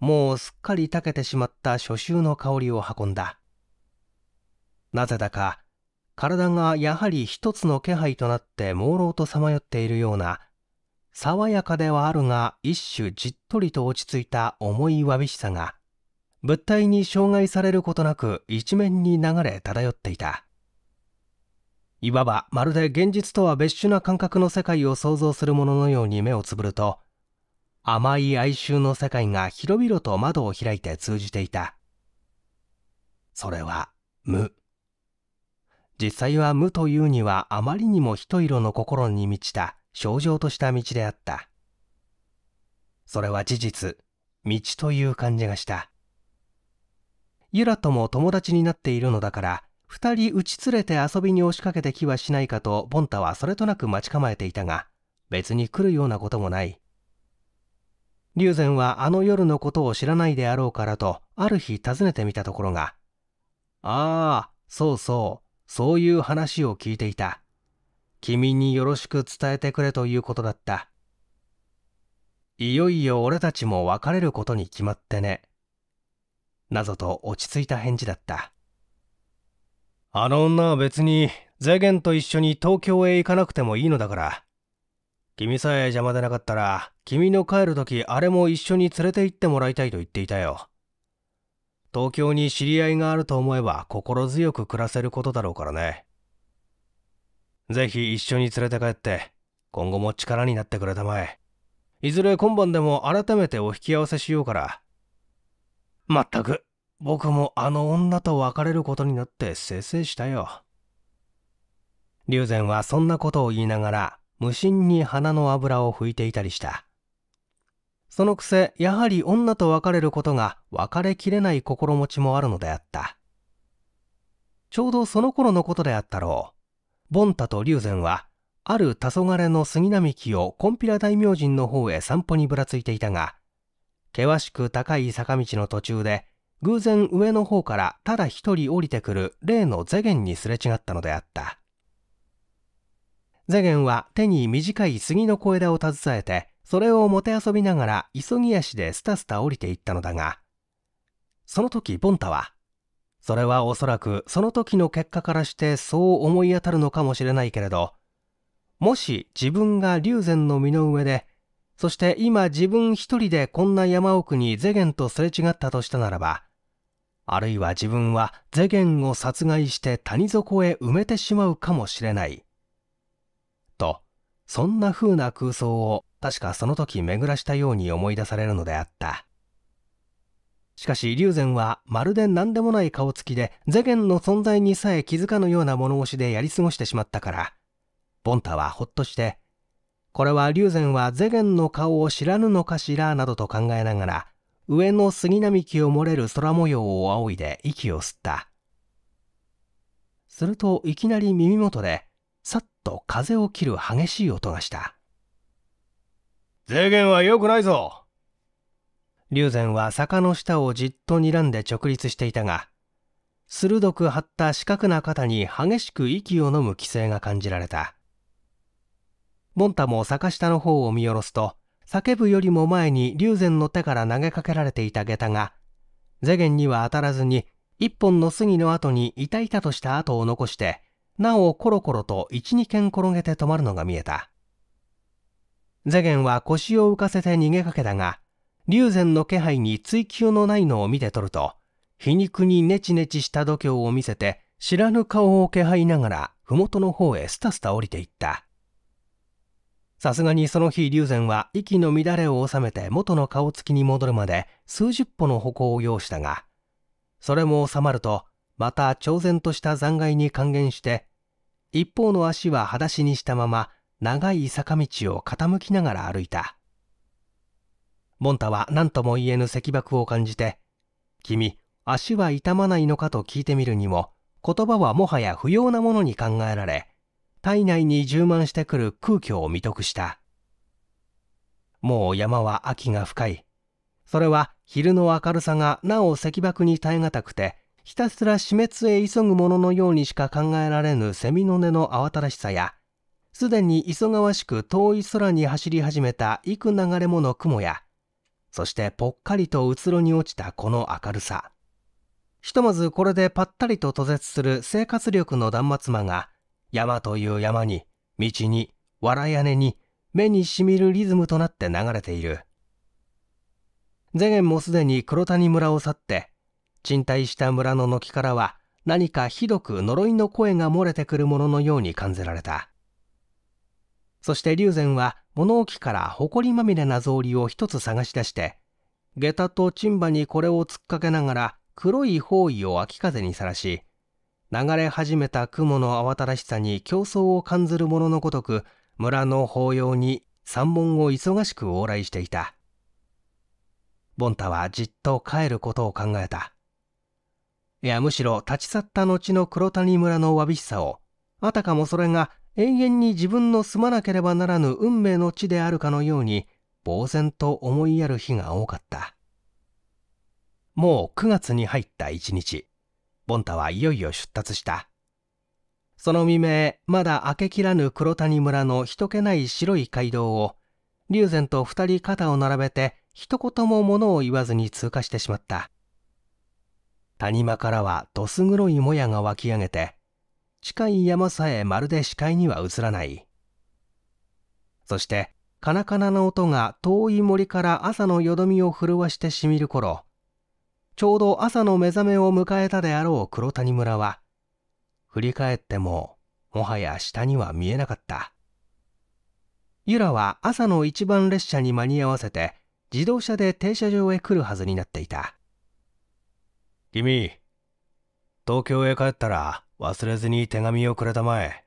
もうすっかりたけてしまった初秋の香りを運んだなぜだか体がやはり一つの気配となって朦朧とさまよっているような爽やかではあるが一種じっとりと落ち着いた重いわびしさが物体に障害されることなく一面に流れ漂っていたいわばまるで現実とは別種な感覚の世界を想像するもののように目をつぶると甘い哀愁の世界が広々と窓を開いて通じていた。それは無。実際は無というにはあまりにも一色の心に満ちた症状とした道であった。それは事実、道という感じがした。ユラとも友達になっているのだから、二人打ち連れて遊びに押しかけてきはしないかとボンタはそれとなく待ち構えていたが、別に来るようなこともない。龍禅はあの夜のことを知らないであろうからと、ある日訪ねてみたところが、ああ、そうそう、そういう話を聞いていた。君によろしく伝えてくれということだった。いよいよ俺たちも別れることに決まってね。なと落ち着いた返事だった。あの女は別に、ゼゲンと一緒に東京へ行かなくてもいいのだから、君さえ邪魔でなかったら、君の帰る時あれも一緒に連れて行ってもらいたいと言っていたよ。東京に知り合いがあると思えば心強く暮らせることだろうからね。ぜひ一緒に連れて帰って、今後も力になってくれたまえ。いずれ今晩でも改めてお引き合わせしようから。まったく、僕もあの女と別れることになってせいせいしたよ。龍禅はそんなことを言いながら無心に鼻の油を拭いていたりしたそのくせやはり女と別れることが別れきれない心持ちもあるのであったちょうどその頃のことであったろうボンタと龍禅はある黄昏の杉並木をコンピラ大明神の方へ散歩にぶらついていたが険しく高い坂道の途中で偶然上の方からただ一人降りてくる例のゼゲンにすれ違ったのであったゼゲンは手に短い杉の小枝を携えて、それをもてあそびながら急ぎ足でスタスタ降りていったのだが、その時ボンタは、それはおそらくその時の結果からしてそう思い当たるのかもしれないけれど、もし自分が龍禅の身の上で、そして今自分一人でこんな山奥にゼゲンとすれ違ったとしたならば、あるいは自分はゼゲンを殺害して谷底へ埋めてしまうかもしれない。そんな風な空想を確かその時巡らしたように思い出されるのであった。しかし竜禅はまるで何でもない顔つきで世間の存在にさえ気づかぬような物腰でやり過ごしてしまったからボンタはほっとしてこれは龍禅は世間の顔を知らぬのかしらなどと考えながら上の杉並木を漏れる空模様を仰いで息を吸ったするといきなり耳元でと風を切る激しい音がした税源は良くないぞ龍禅は坂の下をじっと睨んで直立していたが鋭く張った四角な肩に激しく息を呑む気勢が感じられたモンタも坂下の方を見下ろすと叫ぶよりも前に龍禅の手から投げかけられていた下駄が世間には当たらずに一本の杉の後にいたいたとした跡を残してなおコロコロと一二軒転げて止まるのが見えたゼゲンは腰を浮かせて逃げかけたが龍禅の気配に追求のないのを見て取ると皮肉にネチネチした度胸を見せて知らぬ顔を気配ながら麓の方へスタスタ降りていったさすがにその日龍禅は息の乱れを収めて元の顔つきに戻るまで数十歩の歩行を要したがそれも収まるとまた挑然とした残骸に還元して一方の足は裸足にしたまま長い坂道を傾きながら歩いたモンタは何とも言えぬ石爆を感じて「君足は痛まないのか?」と聞いてみるにも言葉はもはや不要なものに考えられ体内に充満してくる空虚を未得したもう山は秋が深いそれは昼の明るさがなお石爆に耐え難くてひたすら死滅へ急ぐもののようにしか考えられぬセミの音の慌ただしさや、すでに急がわしく遠い空に走り始めた幾流れもの雲や、そしてぽっかりとうつろに落ちたこの明るさ。ひとまずこれでぱったりと途絶する生活力の断末魔が、山という山に、道に、藁屋根に、目にしみるリズムとなって流れている。ゼゲンもすでに黒谷村を去って、賃貸した村の軒からは何かひどく呪いの声が漏れてくるもののように感じられたそして龍禅は物置から埃まみれな草履を一つ探し出して下駄とチ馬にこれを突っかけながら黒い包囲を秋風にさらし流れ始めた雲の慌ただしさに競争を感ずるもののごとく村の法要に山門を忙しく往来していたボンタはじっと帰ることを考えたいやむしろ立ち去った後の黒谷村のわびしさをあたかもそれが永遠に自分の住まなければならぬ運命の地であるかのように呆然と思いやる日が多かったもう9月に入った一日ボンタはいよいよ出立したその未明まだ明けきらぬ黒谷村の人気ない白い街道を龍禅と2人肩を並べて一言も物を言わずに通過してしまった谷間からはどす黒いもやが湧き上げて近い山さえまるで視界には映らないそしてカナカナの音が遠い森から朝のよどみを震わしてしみる頃ちょうど朝の目覚めを迎えたであろう黒谷村は振り返ってももはや下には見えなかった由良は朝の一番列車に間に合わせて自動車で停車場へ来るはずになっていた君、東京へ帰ったら忘れずに手紙をくれたまえ。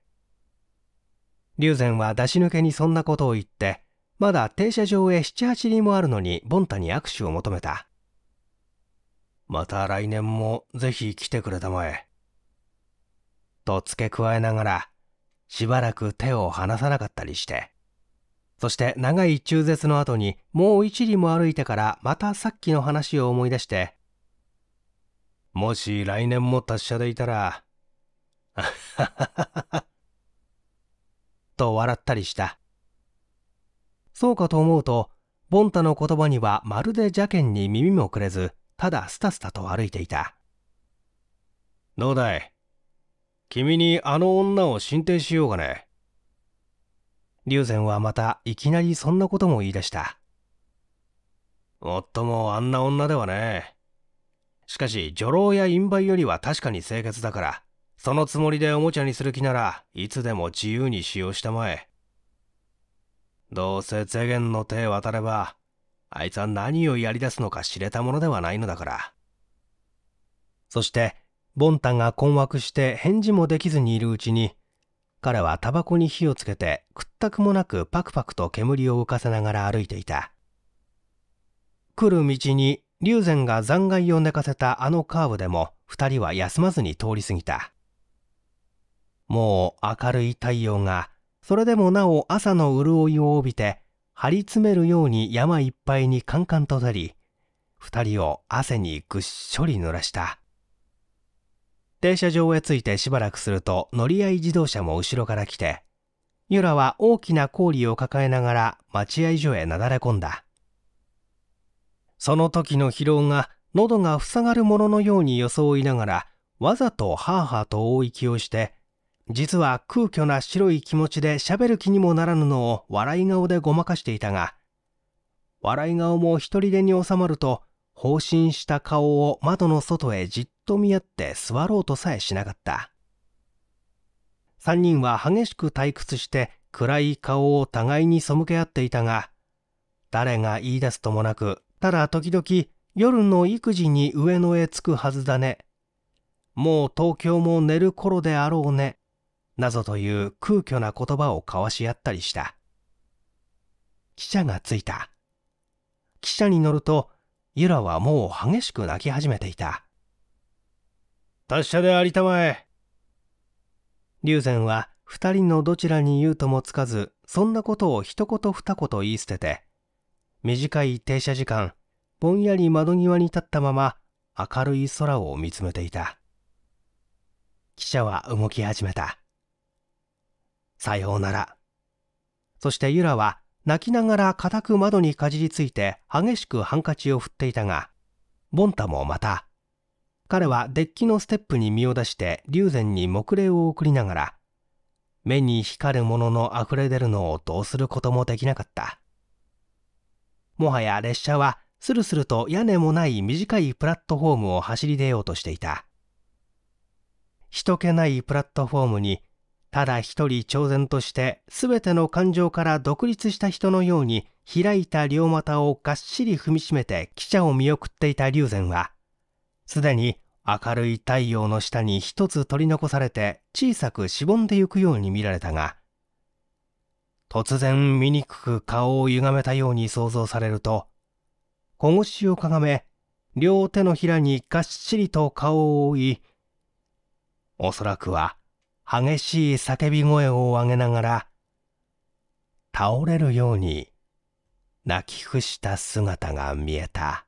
龍禅は出し抜けにそんなことを言って、まだ停車場へ七八里もあるのに、ボンタに握手を求めた。また来年もぜひ来てくれたまえ。と付け加えながら、しばらく手を離さなかったりして。そして長い中絶の後にもう一里も歩いてからまたさっきの話を思い出してもし来年も達者でいたら、と笑ったりした。そうかと思うと、ボンタの言葉にはまるで邪険に耳もくれず、ただスタスタと歩いていた。どうだい君にあの女を進呈しようがね。龍禅はまたいきなりそんなことも言い出した。もっともあんな女ではね、しかし女郎や陰梅よりは確かに清潔だからそのつもりでおもちゃにする気ならいつでも自由に使用したまえどうせ世間の手渡ればあいつは何をやり出すのか知れたものではないのだからそしてボンタが困惑して返事もできずにいるうちに彼はタバコに火をつけて屈託もなくパクパクと煙を浮かせながら歩いていた来る道に龍禅が残骸を寝かせたあのカーブでも2人は休まずに通り過ぎたもう明るい太陽がそれでもなお朝の潤いを帯びて張り詰めるように山いっぱいにカンカンと照り2人を汗にぐっしょり濡らした停車場へ着いてしばらくすると乗り合い自動車も後ろから来てユラは大きな氷を抱えながら待合所へなだれ込んだその時の疲労が喉が塞がるもののように装いながらわざとハーハーと大息をして実は空虚な白い気持ちで喋る気にもならぬのを笑い顔でごまかしていたが笑い顔も独りでに収まると放心した顔を窓の外へじっと見合って座ろうとさえしなかった3人は激しく退屈して暗い顔を互いに背け合っていたが誰が言い出すともなくただ時々夜の育児に上野へ着くはずだね。もう東京も寝る頃であろうね。なぞという空虚な言葉を交わし合ったりした。汽車が着いた。汽車に乗ると、ゆらはもう激しく泣き始めていた。達者で有田前。龍禅は二人のどちらに言うともつかず、そんなことを一言二言言い捨てて、短い停車時間、ぼんやり窓際に立ったまま明るい空を見つめていた。汽車は動き始めた。さようなら。そしてユラは泣きながら固く窓にかじりついて激しくハンカチを振っていたが、ボンタもまた、彼はデッキのステップに身を出して竜禅に目礼を送りながら、目に光るものの溢れ出るのをどうすることもできなかった。もはや列車はスルスルと屋根もない短いプラットフォームを走り出ようとしていた人気ないプラットフォームにただ一人挑然として全ての感情から独立した人のように開いた両股をがっしり踏みしめて汽車を見送っていた竜禅はすでに明るい太陽の下に一つ取り残されて小さくしぼんでゆくように見られたが突然醜く顔を歪めたように想像されると、小腰をかがめ、両手のひらにがっしりと顔を覆い、おそらくは激しい叫び声を上げながら、倒れるように泣き伏した姿が見えた。